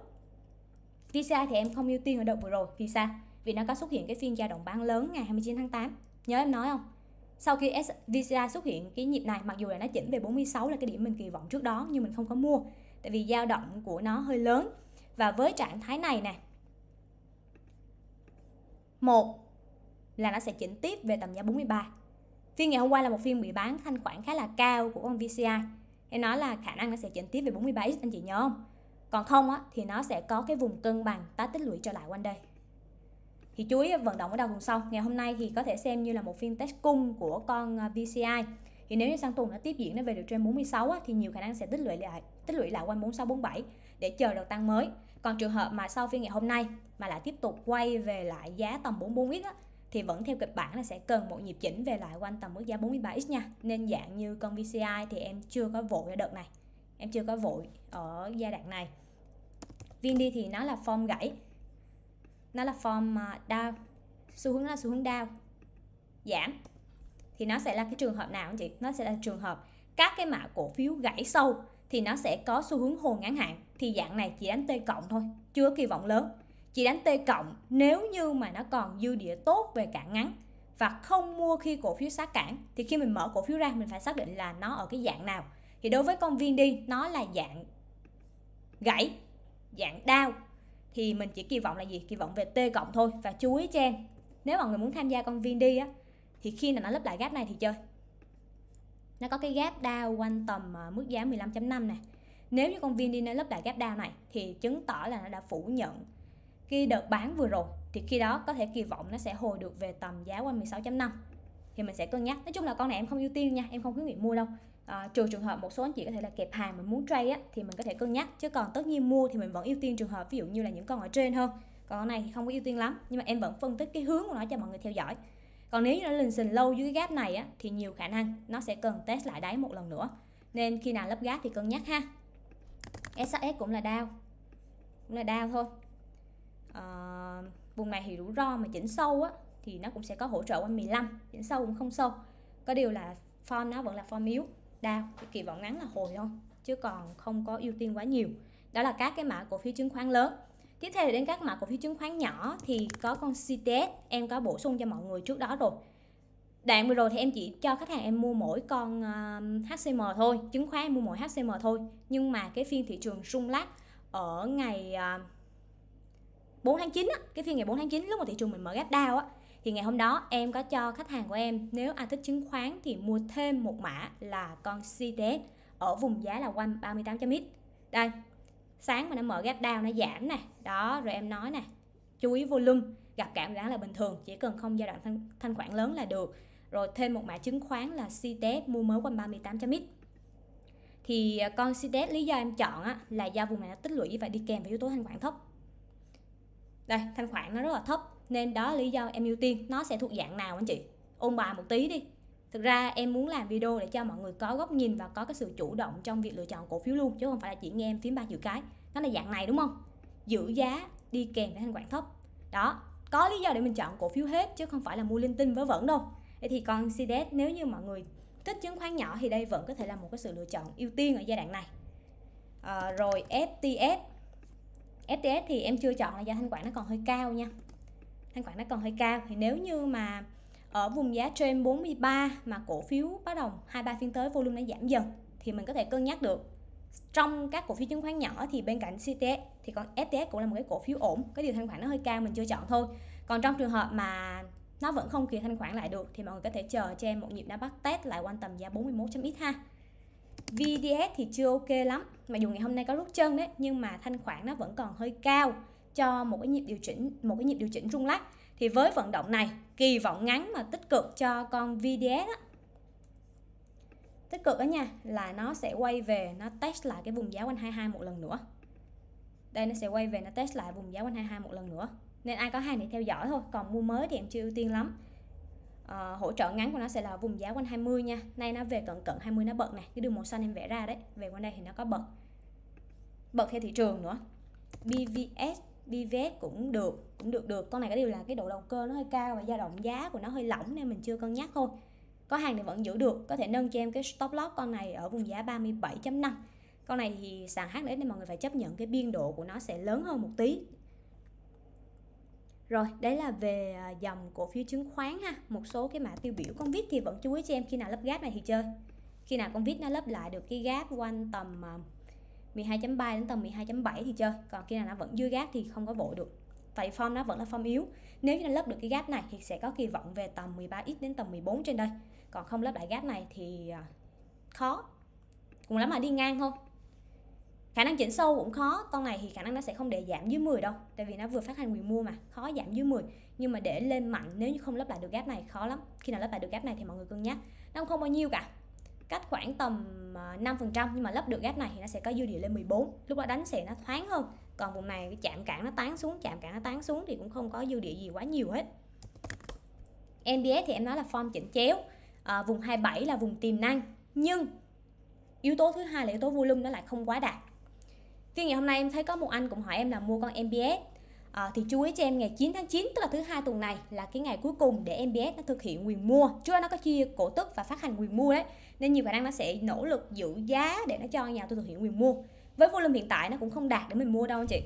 VCI thì em không ưu tiên ở đợt vừa rồi vì sao vì nó có xuất hiện cái phiên giao động bán lớn ngày 29 tháng 8 nhớ em nói không sau khi SVCI xuất hiện cái nhịp này mặc dù là nó chỉnh về 46 là cái điểm mình kỳ vọng trước đó nhưng mình không có mua tại vì dao động của nó hơi lớn và với trạng thái này nè một là nó sẽ chỉnh tiếp về tầm giá 43 phiên ngày hôm qua là một phiên bị bán thanh khoản khá là cao của con VCI nên nói là khả năng nó sẽ chỉnh tiếp về 43 x anh chị nhớ không còn không á, thì nó sẽ có cái vùng cân bằng tá tích lũy trở lại quanh đây thì chuối vận động ở đầu tuần sau ngày hôm nay thì có thể xem như là một phiên test cung của con à, VCI thì nếu như sang tuần nó tiếp diễn nó về được trên 46 á, thì nhiều khả năng sẽ tích lũy lại tích lũy lại quanh 4647 để chờ đợt tăng mới còn trường hợp mà sau phiên ngày hôm nay mà lại tiếp tục quay về lại giá tầm 44x á, thì vẫn theo kịch bản là sẽ cần một nhịp chỉnh về lại quanh tầm mức giá 43x nha nên dạng như con VCI thì em chưa có vội ở đợt này em chưa có vội ở giai đoạn này viên đi thì nó là form gãy nó là form down à, xu hướng là xu hướng down giảm thì nó sẽ là cái trường hợp nào anh chị nó sẽ là trường hợp các cái mã cổ phiếu gãy sâu thì nó sẽ có xu hướng hồi ngắn hạn thì dạng này chỉ đánh T cộng thôi chưa kỳ vọng lớn chỉ đánh T cộng nếu như mà nó còn dư địa tốt về cản ngắn và không mua khi cổ phiếu sát cản thì khi mình mở cổ phiếu ra mình phải xác định là nó ở cái dạng nào thì đối với con viên đi nó là dạng gãy dạng đau thì ừ. mình chỉ kỳ vọng là gì kỳ vọng về t cộng thôi và chú ý cho nếu mọi người muốn tham gia con viên đi á thì khi nào nó lấp lại gap này thì chơi nó có cái gap down quanh tầm à, mức giá 15.5 nè nếu như con viên đi nó lấp lại gap down này thì chứng tỏ là nó đã phủ nhận cái đợt bán vừa rồi thì khi đó có thể kỳ vọng nó sẽ hồi được về tầm giá quanh 16.5 thì mình sẽ cân nhắc nói chung là con này em không ưu tiên nha em không khuyến nghị mua đâu à, trừ trường hợp một số anh chị có thể là kẹp hàng mình muốn trade á thì mình có thể cân nhắc chứ còn tất nhiên mua thì mình vẫn ưu tiên trường hợp ví dụ như là những con ở trên hơn còn con này thì không có ưu tiên lắm nhưng mà em vẫn phân tích cái hướng của nó cho mọi người theo dõi còn nếu như nó lình xình lâu dưới cái gap này á thì nhiều khả năng nó sẽ cần test lại đáy một lần nữa nên khi nào lấp gap thì cân nhắc ha SHS cũng là đau cũng là đau thôi à, vùng này thì rủi ro mà chỉnh sâu á thì nó cũng sẽ có hỗ trợ quanh 15 chỉnh sâu cũng không sâu có điều là form nó vẫn là form yếu down cái kỳ vọng ngắn là hồi thôi chứ còn không có ưu tiên quá nhiều đó là các cái mã cổ phiếu chứng khoán lớn tiếp theo đến các mã cổ phiếu chứng khoán nhỏ thì có con CTS em có bổ sung cho mọi người trước đó rồi đoạn vừa rồi thì em chỉ cho khách hàng em mua mỗi con ờ, HCM thôi chứng khoán em mua mỗi HCM thôi nhưng mà cái phiên thị trường rung lắc ở ngày 4 ờ, tháng 9 á, cái phiên ngày 4 tháng 9 lúc mà thị trường mình mở gap down á thì ngày hôm đó em có cho khách hàng của em nếu ai thích chứng khoán thì mua thêm một mã là con CTS ở vùng giá là quanh 38.x đây sáng mà nó mở gap down nó giảm nè đó rồi em nói nè chú ý volume gặp cảm giác là bình thường chỉ cần không giai đoạn thanh, thanh khoản lớn là được rồi thêm một mã chứng khoán là CTS mua mới quanh 38.x thì à, con CTS lý do em chọn á, là do vùng này nó tích lũy và đi kèm với yếu tố thanh khoản thấp đây thanh khoản nó rất là thấp nên đó là lý do em ưu tiên nó sẽ thuộc dạng nào anh chị ôn bài một tí đi thực ra em muốn làm video để cho mọi người có góc nhìn và có cái sự chủ động trong việc lựa chọn cổ phiếu luôn chứ không phải là chỉ nghe em phím ba chữ cái nó là dạng này đúng không giữ giá đi kèm với thanh quản thấp đó có lý do để mình chọn cổ phiếu hết chứ không phải là mua linh tinh vớ vẩn đâu vậy thì còn CDS nếu như mọi người thích chứng khoán nhỏ thì đây vẫn có thể là một cái sự lựa chọn ưu tiên ở giai đoạn này à, rồi FTS FTS thì em chưa chọn là do thanh quản nó còn hơi cao nha thanh khoản nó còn hơi cao thì nếu như mà ở vùng giá trên 43 mà cổ phiếu bắt đầu 2-3 phiên tới volume nó giảm dần thì mình có thể cân nhắc được trong các cổ phiếu chứng khoán nhỏ thì bên cạnh CTS thì còn FTS cũng là một cái cổ phiếu ổn cái điều thanh khoản nó hơi cao mình chưa chọn thôi còn trong trường hợp mà nó vẫn không kỳ thanh khoản lại được thì mọi người có thể chờ cho em một nhịp đã bắt test lại quanh tầm giá 41.x ha VDS thì chưa ok lắm mà dù ngày hôm nay có rút chân đấy nhưng mà thanh khoản nó vẫn còn hơi cao cho một cái nhịp điều chỉnh một cái nhịp điều chỉnh rung lắc thì với vận động này kỳ vọng ngắn mà tích cực cho con VDS á, tích cực đó nha là nó sẽ quay về nó test lại cái vùng giá quanh 22 một lần nữa đây nó sẽ quay về nó test lại vùng giá quanh 22 một lần nữa nên ai có hàng thì theo dõi thôi còn mua mới thì em chưa ưu tiên lắm à, hỗ trợ ngắn của nó sẽ là vùng giá quanh 20 nha nay nó về cận cận 20 nó bật này cái đường màu xanh em vẽ ra đấy về quanh đây thì nó có bật bật theo thị trường nữa BVS pivot cũng được cũng được được con này cái điều là cái độ đầu cơ nó hơi cao và dao động giá của nó hơi lỏng nên mình chưa cân nhắc thôi có hàng thì vẫn giữ được có thể nâng cho em cái stop loss con này ở vùng giá 37.5 con này thì sàn HNX nên mọi người phải chấp nhận cái biên độ của nó sẽ lớn hơn một tí rồi, đấy là về à, dòng cổ phiếu chứng khoán ha, một số cái mã tiêu biểu con viết thì vẫn chú ý cho em khi nào lấp gap này thì chơi. Khi nào con viết nó lấp lại được cái gap quanh tầm à, 12.3 đến tầm 12.7 thì chơi còn khi nào nó vẫn dưới gác thì không có vội được tại form nó vẫn là form yếu nếu như nó lấp được cái gác này thì sẽ có kỳ vọng về tầm 13x đến tầm 14 trên đây còn không lấp lại gác này thì à, khó cùng lắm mà đi ngang thôi khả năng chỉnh sâu cũng khó con này thì khả năng nó sẽ không để giảm dưới 10 đâu tại vì nó vừa phát hành quyền mua mà khó giảm dưới 10 nhưng mà để lên mạnh nếu như không lấp lại được gác này khó lắm khi nào lấp lại được gác này thì mọi người cân nhắc nó không bao nhiêu cả cách khoảng tầm 5% ờ, nhưng mà lấp được gap này thì nó sẽ có dư địa lên 14 lúc đó đánh sẽ nó thoáng hơn còn vùng này chạm cản nó tán xuống chạm cản nó tán xuống thì cũng không có dư địa gì quá nhiều hết MBS thì em nói là form chỉnh chéo à, vùng 27 là vùng tiềm năng nhưng yếu tố thứ hai là yếu tố volume nó lại không quá đạt phiên ngày hôm nay em thấy có một anh cũng hỏi em là mua con MBS À, thì chú ý cho em ngày 9 tháng 9 tức là thứ hai tuần này là cái ngày cuối cùng để MBS nó thực hiện quyền mua chứ nó có chia cổ tức và phát hành quyền mua đấy nên nhiều khả năng nó sẽ nỗ lực giữ giá để nó cho nhà tôi thực hiện quyền mua với volume hiện tại nó cũng không đạt để mình mua đâu anh chị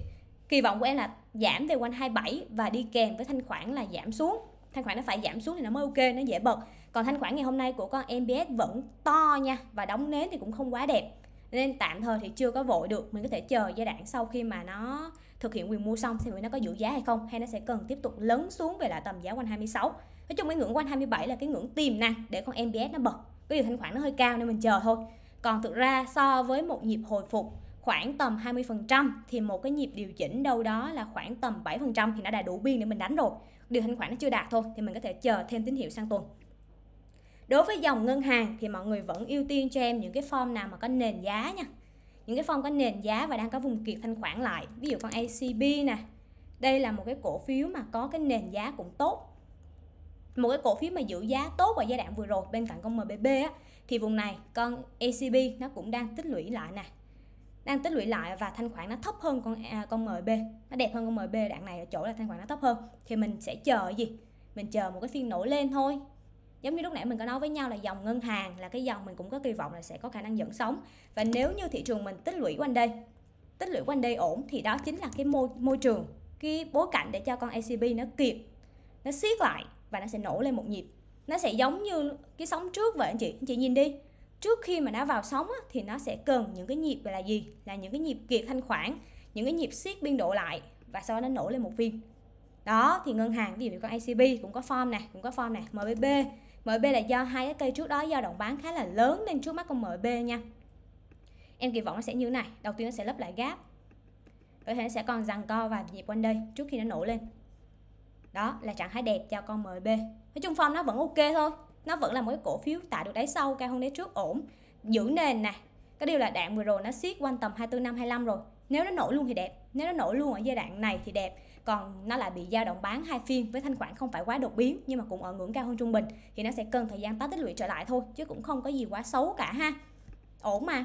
kỳ vọng của em là giảm về quanh 27 và đi kèm với thanh khoản là giảm xuống thanh khoản nó phải giảm xuống thì nó mới ok nó dễ bật còn thanh khoản ngày hôm nay của con MBS vẫn to nha và đóng nến thì cũng không quá đẹp nên tạm thời thì chưa có vội được mình có thể chờ giai đoạn sau khi mà nó thực hiện quyền mua xong xem nó có giữ giá hay không hay nó sẽ cần tiếp tục lớn xuống về lại tầm giá quanh 26 nói chung cái ngưỡng quanh 27 là cái ngưỡng tiềm năng để con MBS nó bật cái điều thanh khoản nó hơi cao nên mình chờ thôi còn thực ra so với một nhịp hồi phục khoảng tầm 20% thì một cái nhịp điều chỉnh đâu đó là khoảng tầm 7% thì nó đã đủ biên để mình đánh rồi điều thanh khoản nó chưa đạt thôi thì mình có thể chờ thêm tín hiệu sang tuần đối với dòng ngân hàng thì mọi người vẫn ưu tiên cho em những cái form nào mà có nền giá nha những cái phong có nền giá và đang có vùng kiệt thanh khoản lại ví dụ con ACB nè đây là một cái cổ phiếu mà có cái nền giá cũng tốt một cái cổ phiếu mà giữ giá tốt vào giai đoạn vừa rồi bên cạnh con MBB á, thì vùng này con ACB nó cũng đang tích lũy lại nè đang tích lũy lại và thanh khoản nó thấp hơn con à, con MB nó đẹp hơn con MB đoạn này ở chỗ là thanh khoản nó thấp hơn thì mình sẽ chờ gì mình chờ một cái phiên nổi lên thôi giống như lúc nãy mình có nói với nhau là dòng ngân hàng là cái dòng mình cũng có kỳ vọng là sẽ có khả năng dẫn sóng và nếu như thị trường mình tích lũy quanh đây tích lũy quanh đây ổn thì đó chính là cái môi môi trường cái bối cảnh để cho con ecb nó kiệt nó siết lại và nó sẽ nổ lên một nhịp nó sẽ giống như cái sóng trước vậy anh chị anh chị nhìn đi trước khi mà nó vào sóng á, thì nó sẽ cần những cái nhịp là gì là những cái nhịp kiệt thanh khoản những cái nhịp siết biên độ lại và sau đó nó nổ lên một viên đó thì ngân hàng ví dụ như con ACB cũng có form này cũng có form này MBB MB là do hai cái cây trước đó dao động bán khá là lớn nên trước mắt con MB nha em kỳ vọng nó sẽ như này đầu tiên nó sẽ lấp lại gáp, có thể nó sẽ còn giằng co và nhịp quanh đây trước khi nó nổ lên đó là trạng thái đẹp cho con MB nói chung form nó vẫn ok thôi nó vẫn là một cái cổ phiếu tạo được đáy sâu cao hơn đáy trước ổn giữ nền nè cái điều là đạn vừa rồi nó siết quanh tầm 24 năm 25 rồi nếu nó nổ luôn thì đẹp nếu nó nổ luôn ở giai đoạn này thì đẹp còn nó lại bị dao động bán hai phiên với thanh khoản không phải quá đột biến nhưng mà cũng ở ngưỡng cao hơn trung bình thì nó sẽ cần thời gian tái tích lũy trở lại thôi chứ cũng không có gì quá xấu cả ha ổn mà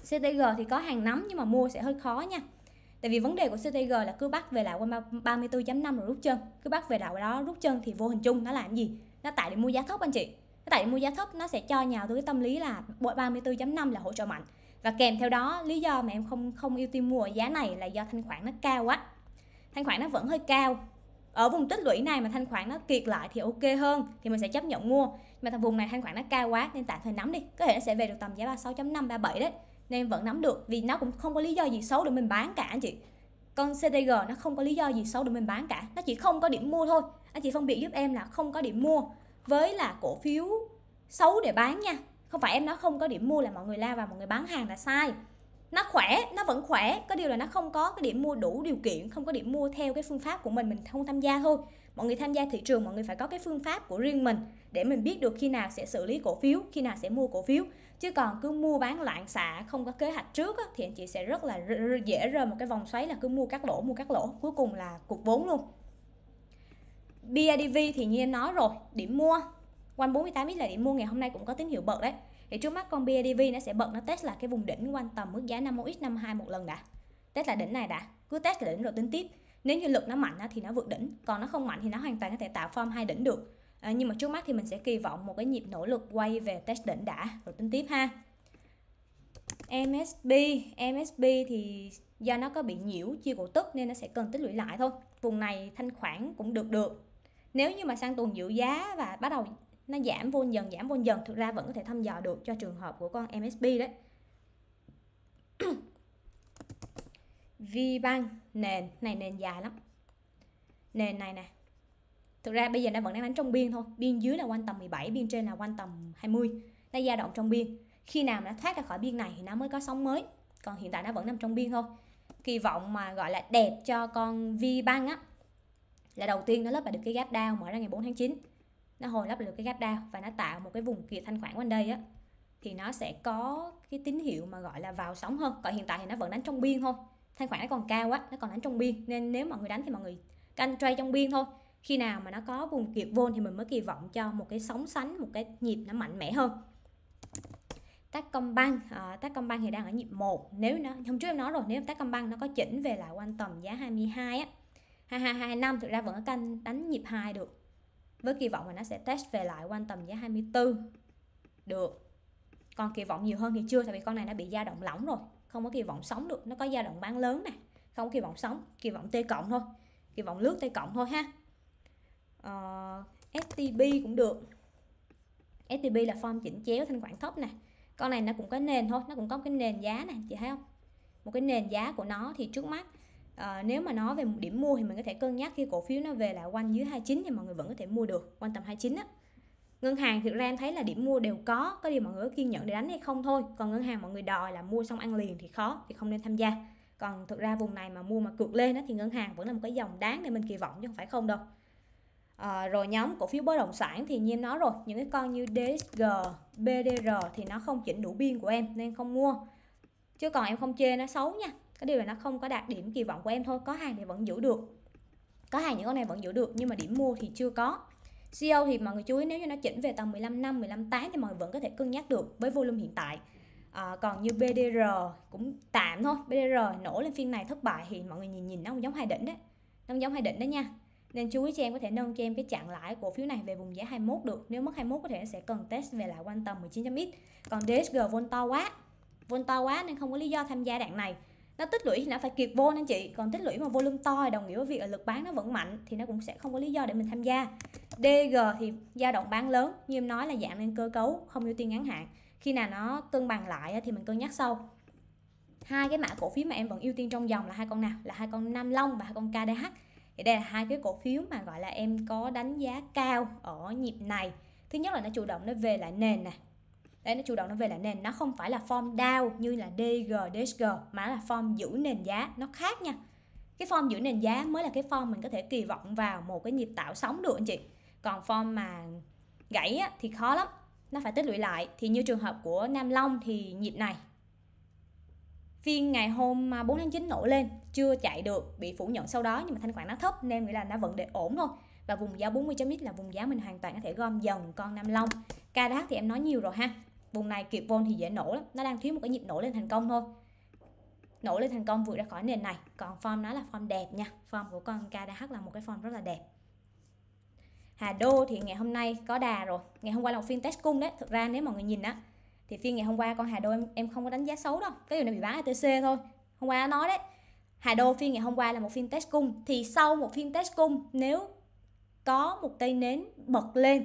CTG thì có hàng nắm nhưng mà mua sẽ hơi khó nha Tại vì vấn đề của CTG là cứ bắt về lại qua 34.5 rồi rút chân Cứ bắt về lại đó rút chân thì vô hình chung nó làm gì? Nó tại để mua giá thấp anh chị Nó tại để mua giá thấp nó sẽ cho nhào tới cái tâm lý là 34.5 là hỗ trợ mạnh Và kèm theo đó lý do mà em không không ưu tiên mua ở giá này là do thanh khoản nó cao quá thanh khoản nó vẫn hơi cao ở vùng tích lũy này mà thanh khoản nó kiệt lại thì ok hơn thì mình sẽ chấp nhận mua mà thằng vùng này thanh khoản nó cao quá nên tạm thời nắm đi có thể nó sẽ về được tầm giá 36.5 37 đấy nên vẫn nắm được vì nó cũng không có lý do gì xấu để mình bán cả anh chị con CDG nó không có lý do gì xấu để mình bán cả nó chỉ không có điểm mua thôi anh chị phân biệt giúp em là không có điểm mua với là cổ phiếu xấu để bán nha không phải em nói không có điểm mua là mọi người la vào mọi người bán hàng là sai nó khỏe nó vẫn khỏe có điều là nó không có cái điểm mua đủ điều kiện không có điểm mua theo cái phương pháp của mình mình không tham gia thôi mọi người tham gia thị trường mọi người phải có cái phương pháp của riêng mình để mình biết được khi nào sẽ xử lý cổ phiếu khi nào sẽ mua cổ phiếu chứ còn cứ mua bán loạn xạ không có kế hoạch trước á, thì anh chị sẽ rất là dễ rơi một cái vòng xoáy là cứ mua các lỗ mua các lỗ cuối cùng là cục vốn luôn BIDV thì như em nói rồi điểm mua quanh 48 x là điểm mua ngày hôm nay cũng có tín hiệu bật đấy thì trước mắt con BIDV nó sẽ bật nó test là cái vùng đỉnh quanh tầm mức giá 51x52 một lần đã test là đỉnh này đã cứ test lại đỉnh rồi tính tiếp nếu như lực nó mạnh thì nó vượt đỉnh còn nó không mạnh thì nó hoàn toàn có thể tạo form hai đỉnh được à, nhưng mà trước mắt thì mình sẽ kỳ vọng một cái nhịp nỗ lực quay về test đỉnh đã rồi tính tiếp ha MSB MSB thì do nó có bị nhiễu chia cổ tức nên nó sẽ cần tích lũy lại thôi vùng này thanh khoản cũng được được nếu như mà sang tuần giữ giá và bắt đầu nó giảm vô dần giảm vô dần thực ra vẫn có thể thăm dò được cho trường hợp của con MSB đấy vi băng nền này nền dài lắm nền này nè thực ra bây giờ nó vẫn đang đánh trong biên thôi biên dưới là quanh tầm 17 biên trên là quanh tầm 20 nó dao động trong biên khi nào nó thoát ra khỏi biên này thì nó mới có sóng mới còn hiện tại nó vẫn nằm trong biên thôi kỳ vọng mà gọi là đẹp cho con vi băng á là đầu tiên nó lấp lại được cái gap down mở ra ngày 4 tháng 9 nó hồi lấp được cái gap down và nó tạo một cái vùng kìa thanh khoản quanh đây á thì nó sẽ có cái tín hiệu mà gọi là vào sóng hơn còn hiện tại thì nó vẫn đánh trong biên thôi thanh khoản nó còn cao quá nó còn đánh trong biên nên nếu mọi người đánh thì mọi người canh trade trong biên thôi khi nào mà nó có vùng kiệt vôn thì mình mới kỳ vọng cho một cái sóng sánh một cái nhịp nó mạnh mẽ hơn Techcombank, uh, ờ, Techcombank thì đang ở nhịp 1 nếu nó hôm trước em nói rồi nếu Techcombank nó có chỉnh về lại quanh tầm giá 22 á 2225 thực ra vẫn có canh đánh nhịp 2 được với kỳ vọng là nó sẽ test về lại quanh tầm giá 24 được còn kỳ vọng nhiều hơn thì chưa tại vì con này nó bị dao động lỏng rồi không có kỳ vọng sống được nó có dao động bán lớn nè không có kỳ vọng sống kỳ vọng t cộng thôi kỳ vọng lướt t cộng thôi ha uh, ờ, STB cũng được STB là form chỉnh chéo thanh khoản thấp nè con này nó cũng có nền thôi nó cũng có cái nền giá nè chị thấy không một cái nền giá của nó thì trước mắt à, nếu mà nói về điểm mua thì mình có thể cân nhắc khi cổ phiếu nó về lại quanh dưới 29 thì mọi người vẫn có thể mua được quanh tầm 29 á ngân hàng thực ra em thấy là điểm mua đều có có điều mọi người có kiên nhẫn để đánh hay không thôi còn ngân hàng mọi người đòi là mua xong ăn liền thì khó thì không nên tham gia còn thực ra vùng này mà mua mà cược lên đó, thì ngân hàng vẫn là một cái dòng đáng để mình kỳ vọng chứ không phải không đâu à, rồi nhóm cổ phiếu bất động sản thì như em nói rồi những cái con như DSG, BDR thì nó không chỉnh đủ biên của em nên không mua chứ còn em không chê nó xấu nha cái điều là nó không có đạt điểm kỳ vọng của em thôi có hàng thì vẫn giữ được có hàng những con này vẫn giữ được nhưng mà điểm mua thì chưa có CEO thì mọi người chú ý nếu như nó chỉnh về tầm 15 năm 15 8 thì mọi người vẫn có thể cân nhắc được với volume hiện tại à, còn như BDR cũng tạm thôi BDR nổ lên phiên này thất bại thì mọi người nhìn nhìn nó cũng giống hai đỉnh đấy nó cũng giống hai đỉnh đó nha nên chú ý cho em có thể nâng cho em cái trạng lãi cổ phiếu này về vùng giá 21 được nếu mất 21 có thể nó sẽ cần test về lại quanh tầm 19.x còn DSG vol to quá vol to quá nên không có lý do tham gia đạn này nó tích lũy thì nó phải kiệt vô anh chị còn tích lũy mà volume to thì đồng nghĩa với việc là lực bán nó vẫn mạnh thì nó cũng sẽ không có lý do để mình tham gia DG thì dao động bán lớn như em nói là dạng lên cơ cấu không ưu tiên ngắn hạn khi nào nó cân bằng lại thì mình cân nhắc sau hai cái mã cổ phiếu mà em vẫn ưu tiên trong dòng là hai con nào là hai con Nam Long và hai con KDH thì đây là hai cái cổ phiếu mà gọi là em có đánh giá cao ở nhịp này thứ nhất là nó chủ động nó về lại nền nè đấy nó chủ động nó về lại nền nó không phải là form down như là DG, DSG mà là form giữ nền giá nó khác nha cái form giữ nền giá mới là cái form mình có thể kỳ vọng vào một cái nhịp tạo sóng được anh chị còn form mà gãy á, thì khó lắm nó phải tích lũy lại thì như trường hợp của Nam Long thì nhịp này phiên ngày hôm 4 à, tháng 9 nổi lên chưa chạy được bị phủ nhận sau đó nhưng mà thanh khoản nó thấp nên nghĩ là nó vẫn để ổn thôi và vùng giá 40.x là vùng giá mình hoàn toàn có thể gom dần con Nam Long. Ca đát thì em nói nhiều rồi ha vùng này kịp vôn thì dễ nổ lắm nó đang thiếu một cái nhịp nổ lên thành công thôi nổ lên thành công vượt ra khỏi nền này còn form nó là form đẹp nha form của con KDH là một cái form rất là đẹp Hà Đô thì ngày hôm nay có đà rồi ngày hôm qua là một phiên test cung đấy thực ra nếu mọi người nhìn á thì phiên ngày hôm qua con Hà Đô em, em không có đánh giá xấu đâu cái điều này bị bán ATC thôi hôm qua nó nói đấy Hà Đô phiên ngày hôm qua là một phiên test cung thì sau một phiên test cung nếu có một cây nến bật lên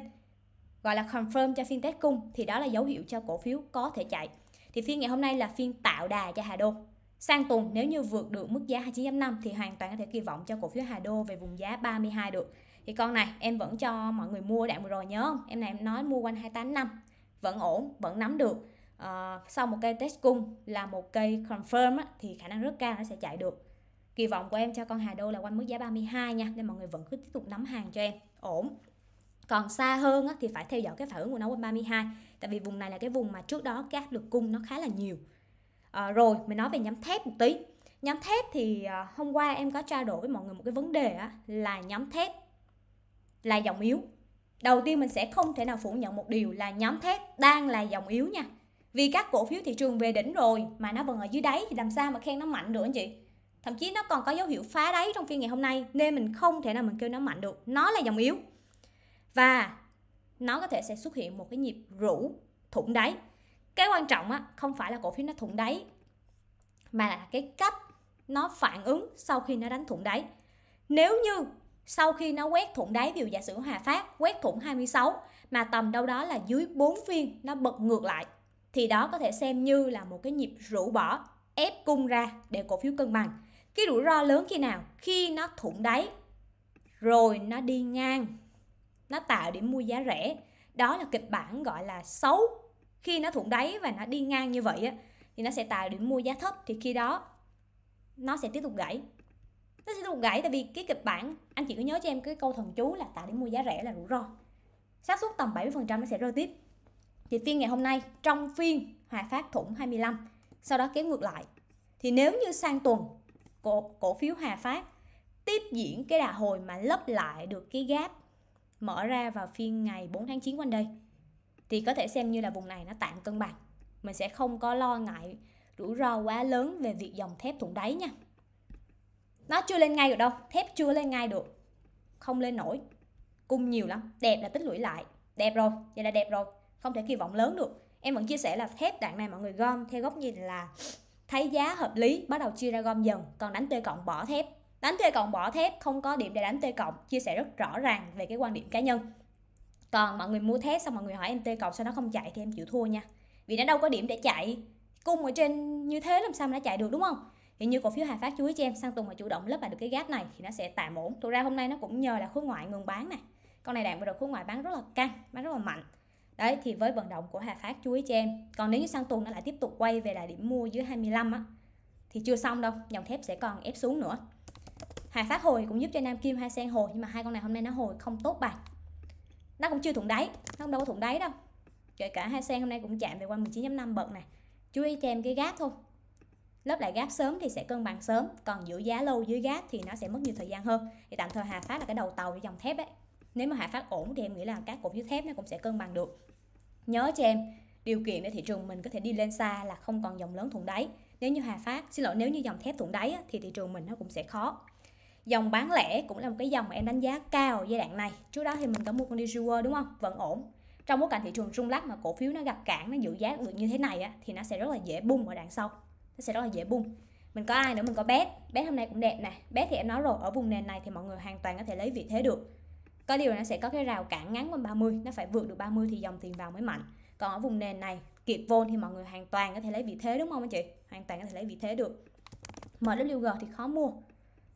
gọi là confirm cho phiên test cung thì đó là dấu hiệu cho cổ phiếu có thể chạy. Thì phiên ngày hôm nay là phiên tạo đà cho Hà Đô. Sang tuần nếu như vượt được mức giá 29.5 thì hoàn toàn có thể kỳ vọng cho cổ phiếu Hà Đô về vùng giá 32 được. Thì con này em vẫn cho mọi người mua đạn vừa rồi nhớ không? Em này em nói mua quanh 285 vẫn ổn, vẫn nắm được. À, sau một cây test cung là một cây confirm á, thì khả năng rất cao nó sẽ chạy được. Kỳ vọng của em cho con Hà Đô là quanh mức giá 32 nha, nên mọi người vẫn cứ tiếp tục nắm hàng cho em. Ổn còn xa hơn thì phải theo dõi cái phản ứng của nó quanh 32 tại vì vùng này là cái vùng mà trước đó cái áp lực cung nó khá là nhiều à, rồi mình nói về nhóm thép một tí nhóm thép thì ờ, hôm qua em có trao đổi với mọi người một cái vấn đề là nhóm thép là dòng yếu đầu tiên mình sẽ không thể nào phủ nhận một điều là nhóm thép đang là dòng yếu nha vì các cổ phiếu thị trường về đỉnh rồi mà nó vẫn ở dưới đáy thì làm sao mà khen nó mạnh được anh chị thậm chí nó còn có dấu hiệu phá đáy trong phiên ngày hôm nay nên mình không thể nào mình kêu nó mạnh được nó là dòng yếu và nó có thể sẽ xuất hiện một cái nhịp rũ thủng đáy cái quan trọng á, không phải là cổ phiếu nó thủng đáy mà là cái cách nó phản ứng sau khi nó đánh thủng đáy nếu như sau khi nó quét thủng đáy ví dụ giả sử Hòa Phát quét thủng 26 mà tầm đâu đó là dưới 4 phiên nó bật ngược lại thì đó có thể xem như là một cái nhịp rũ bỏ ép cung ra để cổ phiếu cân bằng cái rủi ro lớn khi nào khi nó thủng đáy rồi nó đi ngang nó tạo điểm mua giá rẻ đó là kịch bản gọi là xấu khi nó thủng đáy và nó đi ngang như vậy á, thì nó sẽ tạo điểm mua giá thấp thì khi đó nó sẽ tiếp tục gãy nó sẽ tiếp tục gãy tại vì cái kịch bản anh chị có nhớ cho em cái câu thần chú là tạo điểm mua giá rẻ là rủi ro xác suất tầm 70% nó sẽ rơi tiếp thì phiên ngày hôm nay trong phiên Hòa Phát thủng 25 sau đó kéo ngược lại thì nếu như sang tuần cổ, cổ phiếu Hòa Phát tiếp diễn cái đà hồi mà lấp lại được cái gap mở ra vào phiên ngày 4 tháng 9 quanh đây thì có thể xem như là vùng này nó tạm cân bằng mình sẽ không có lo ngại rủi ro quá lớn về việc dòng thép thủng đáy nha nó chưa lên ngay được đâu thép chưa lên ngay được không lên nổi cung nhiều lắm đẹp là tích lũy lại đẹp rồi vậy là đẹp rồi không thể kỳ vọng lớn được em vẫn chia sẻ là thép đoạn này mọi người gom theo góc nhìn là thấy giá hợp lý bắt đầu chia ra gom dần còn đánh tê cộng bỏ thép đánh T cộng bỏ thép không có điểm để đánh T cộng chia sẻ rất rõ ràng về cái quan điểm cá nhân còn mọi người mua thép xong mọi người hỏi em T cộng sao nó không chạy thì em chịu thua nha vì nó đâu có điểm để chạy cung ở trên như thế làm sao mà nó chạy được đúng không thì như cổ phiếu Hà Phát chú ý cho em sang tuần mà chủ động lấp lại được cái gap này thì nó sẽ tạm ổn thực ra hôm nay nó cũng nhờ là khối ngoại ngừng bán này con này đạn vừa rồi khối ngoại bán rất là căng bán rất là mạnh đấy thì với vận động của Hà Phát chú ý cho em còn nếu như sang tuần nó lại tiếp tục quay về lại điểm mua dưới 25 á thì chưa xong đâu dòng thép sẽ còn ép xuống nữa Hà Phát hồi cũng giúp cho Nam Kim hai sen hồi nhưng mà hai con này hôm nay nó hồi không tốt bằng nó cũng chưa thủng đáy nó không đâu có thủng đáy đâu kể cả hai sen hôm nay cũng chạm về qua 19.5 bậc này chú ý cho em cái gáp thôi lớp lại gáp sớm thì sẽ cân bằng sớm còn giữ giá lâu dưới gáp thì nó sẽ mất nhiều thời gian hơn thì tạm thời Hà Phát là cái đầu tàu cho dòng thép đấy nếu mà Hà Phát ổn thì em nghĩ là các cổ phiếu thép nó cũng sẽ cân bằng được nhớ cho em điều kiện để thị trường mình có thể đi lên xa là không còn dòng lớn thủng đáy nếu như Hà Phát xin lỗi nếu như dòng thép thủng đáy thì thị trường mình nó cũng sẽ khó dòng bán lẻ cũng là một cái dòng mà em đánh giá cao giai đoạn này trước đó thì mình có mua con Dijuer đúng không vẫn ổn trong bối cảnh thị trường rung lắc mà cổ phiếu nó gặp cản nó giữ giá được như thế này á thì nó sẽ rất là dễ bung ở đằng sau nó sẽ rất là dễ bung mình có ai nữa mình có bé bé hôm nay cũng đẹp nè bé thì em nói rồi ở vùng nền này thì mọi người hoàn toàn có thể lấy vị thế được có điều là nó sẽ có cái rào cản ngắn quanh 30 nó phải vượt được 30 thì dòng tiền vào mới mạnh còn ở vùng nền này kiệt vôn thì mọi người hoàn toàn có thể lấy vị thế đúng không anh chị hoàn toàn có thể lấy vị thế được MWG thì khó mua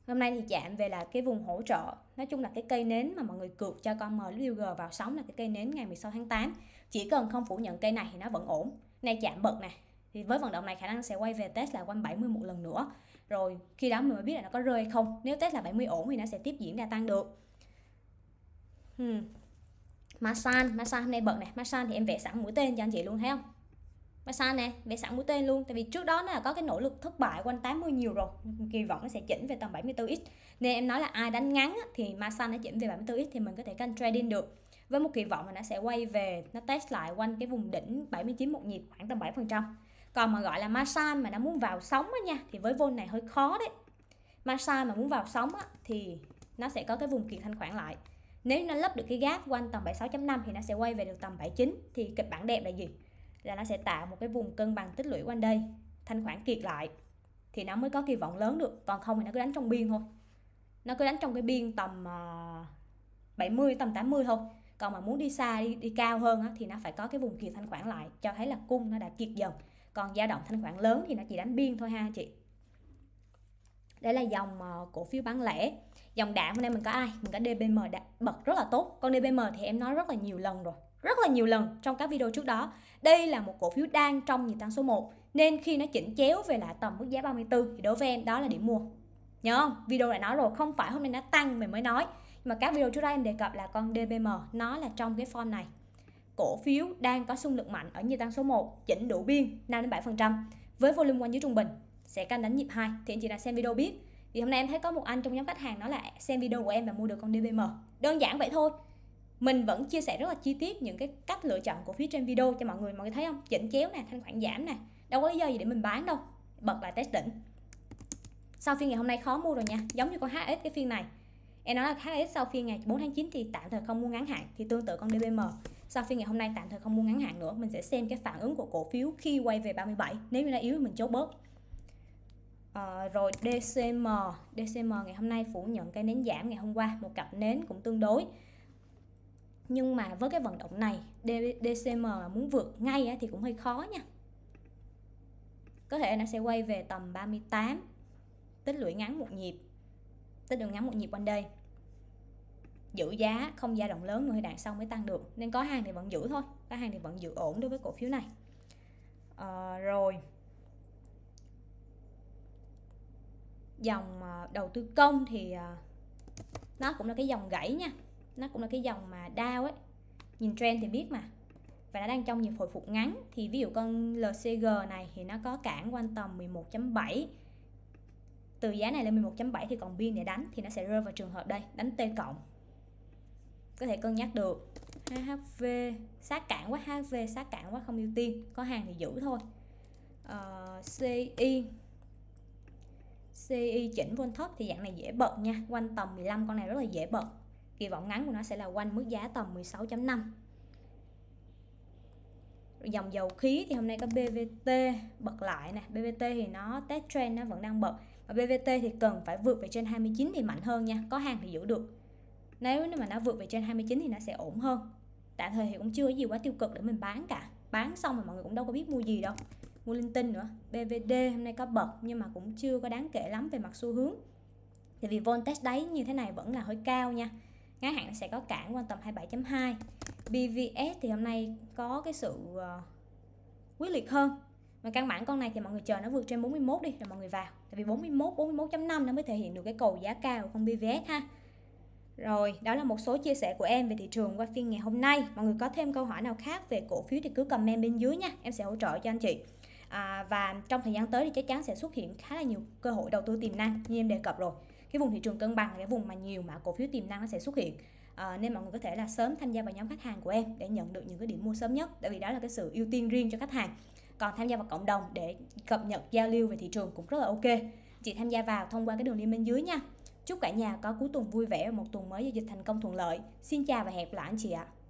Hôm nay thì chạm về là cái vùng hỗ trợ Nói chung là cái cây nến mà mọi người cược cho con MWG vào sóng là cái cây nến ngày 16 tháng 8 Chỉ cần không phủ nhận cây này thì nó vẫn ổn Nay chạm bật này Thì với vận động này khả năng sẽ quay về test là quanh 70 một lần nữa Rồi khi đó mình mới biết là nó có rơi hay không Nếu test là 70 ổn thì nó sẽ tiếp diễn đa tăng được hmm. Masan, Masan hôm nay bật này Masan thì em vẽ sẵn mũi tên cho anh chị luôn thấy không massage nè về sẵn mũi tên luôn tại vì trước đó nó là có cái nỗ lực thất bại quanh 80 nhiều rồi kỳ vọng nó sẽ chỉnh về tầm 74x nên em nói là ai đánh ngắn thì massage nó chỉnh về 74x thì mình có thể canh trading được với một kỳ vọng là nó sẽ quay về nó test lại quanh cái vùng đỉnh 79 một nhịp khoảng tầm 7% còn mà gọi là massage mà nó muốn vào sóng á nha thì với vôn này hơi khó đấy massage mà muốn vào sóng á, thì nó sẽ có cái vùng kỳ thanh khoản lại nếu nó lấp được cái gap quanh tầm 76.5 thì nó sẽ quay về được tầm 79 thì kịch bản đẹp là gì là nó sẽ tạo một cái vùng cân bằng tích lũy quanh đây thanh khoản kiệt lại thì nó mới có kỳ vọng lớn được còn không thì nó cứ đánh trong biên thôi nó cứ đánh trong cái biên tầm uh, ờ, 70 tầm 80 thôi còn mà muốn đi xa đi, đi cao hơn á, thì nó phải có cái vùng kiệt thanh khoản lại cho thấy là cung nó đã kiệt dần còn dao động thanh khoản lớn thì nó chỉ đánh biên thôi ha chị đây là dòng ờ, cổ phiếu bán lẻ dòng đạm hôm nay mình có ai mình có DBM đã bật rất là tốt con DBM thì em nói rất là nhiều lần rồi rất là nhiều lần trong các video trước đó đây là một cổ phiếu đang trong nhịp tăng số 1 nên khi nó chỉnh chéo về lại tầm mức giá 34 thì đối với em đó là điểm mua nhớ không video đã nói rồi không phải hôm nay nó tăng mình mới nói Nhưng mà các video trước đây em đề cập là con DBM nó là trong cái form này cổ phiếu đang có xung lực mạnh ở nhịp tăng số 1 chỉnh đủ biên 5 đến 7% với volume quanh dưới trung bình sẽ canh đánh nhịp 2 thì anh chị đã xem video biết thì hôm nay em thấy có một anh trong nhóm khách hàng đó là xem video của em và mua được con DBM đơn giản vậy thôi mình vẫn chia sẻ rất là chi tiết những cái cách lựa chọn cổ phiếu trên video cho mọi người mọi người thấy không chỉnh chéo nè thanh khoản giảm nè đâu có lý do gì để mình bán đâu bật lại test đỉnh sau phiên ngày hôm nay khó mua rồi nha giống như con HS cái phiên này em nói là HS sau phiên ngày 4 tháng 9 thì tạm thời không mua ngắn hạn thì tương tự con DBM sau phiên ngày hôm nay tạm thời không mua ngắn hạn nữa mình sẽ xem cái phản ứng của cổ phiếu khi quay về 37 nếu như nó yếu mình chốt bớt à, rồi DCM DCM ngày hôm nay phủ nhận cái nến giảm ngày hôm qua một cặp nến cũng tương đối nhưng mà với cái vận động này DCM muốn vượt ngay thì cũng hơi khó nha có thể nó sẽ quay về tầm 38 tích lũy ngắn một nhịp tích lũy ngắn một nhịp quanh đây giữ giá không dao động lớn nuôi đạn xong mới tăng được nên có hàng thì vẫn giữ thôi có hàng thì vẫn giữ ổn đối với cổ phiếu này à, rồi dòng ờ, đầu tư công thì ờ, nó cũng là cái dòng gãy nha nó cũng là cái dòng mà down ấy nhìn trend thì biết mà và nó đang trong nhịp hồi phục ngắn thì ví dụ con LCG này thì nó có cản quanh tầm 11.7 từ giá này lên 11.7 thì còn biên để đánh thì nó sẽ rơi vào trường hợp đây đánh T cộng có thể cân nhắc được HHV sát cản quá hhv sát cản quá không ưu tiên có hàng thì giữ thôi uh, ờ, CI CI chỉnh vô thấp thì dạng này dễ bật nha quanh tầm 15 con này rất là dễ bật kỳ vọng ngắn của nó sẽ là quanh mức giá tầm 16.5 dòng dầu khí thì hôm nay có BVT bật lại nè BVT thì nó test trend nó vẫn đang bật và BVT thì cần phải vượt về trên 29 thì mạnh hơn nha có hàng thì giữ được nếu mà nó vượt về trên 29 thì nó sẽ ổn hơn tạm thời thì cũng chưa có gì quá tiêu cực để mình bán cả bán xong rồi mọi người cũng đâu có biết mua gì đâu mua linh tinh nữa BVD hôm nay có bật nhưng mà cũng chưa có đáng kể lắm về mặt xu hướng thì vì test đáy như thế này vẫn là hơi cao nha ngắn hạn sẽ có cản quan tầm 27.2 BVS thì hôm nay có cái sự ờ, quyết liệt hơn mà căn bản con này thì mọi người chờ nó vượt trên 41 đi rồi mọi người vào tại vì 41 41.5 nó mới thể hiện được cái cầu giá cao của con BVS ha rồi đó là một số chia sẻ của em về thị trường qua phiên ngày hôm nay mọi người có thêm câu hỏi nào khác về cổ phiếu thì cứ comment bên dưới nha em sẽ hỗ trợ cho anh chị à, và trong thời gian tới thì chắc chắn sẽ xuất hiện khá là nhiều cơ hội đầu tư tiềm năng như em đề cập rồi cái vùng thị trường cân bằng là cái vùng mà nhiều mã cổ phiếu tiềm năng nó sẽ xuất hiện à, nên mọi người có thể là sớm tham gia vào nhóm khách hàng của em để nhận được những cái điểm mua sớm nhất tại vì đó là cái sự ưu tiên riêng cho khách hàng còn tham gia vào cộng đồng để cập nhật giao lưu về thị trường cũng rất là ok chị tham gia vào thông qua cái đường link bên dưới nha chúc cả nhà có cuối tuần vui vẻ và một tuần mới giao dịch thành công thuận lợi xin chào và hẹn gặp lại anh chị ạ à.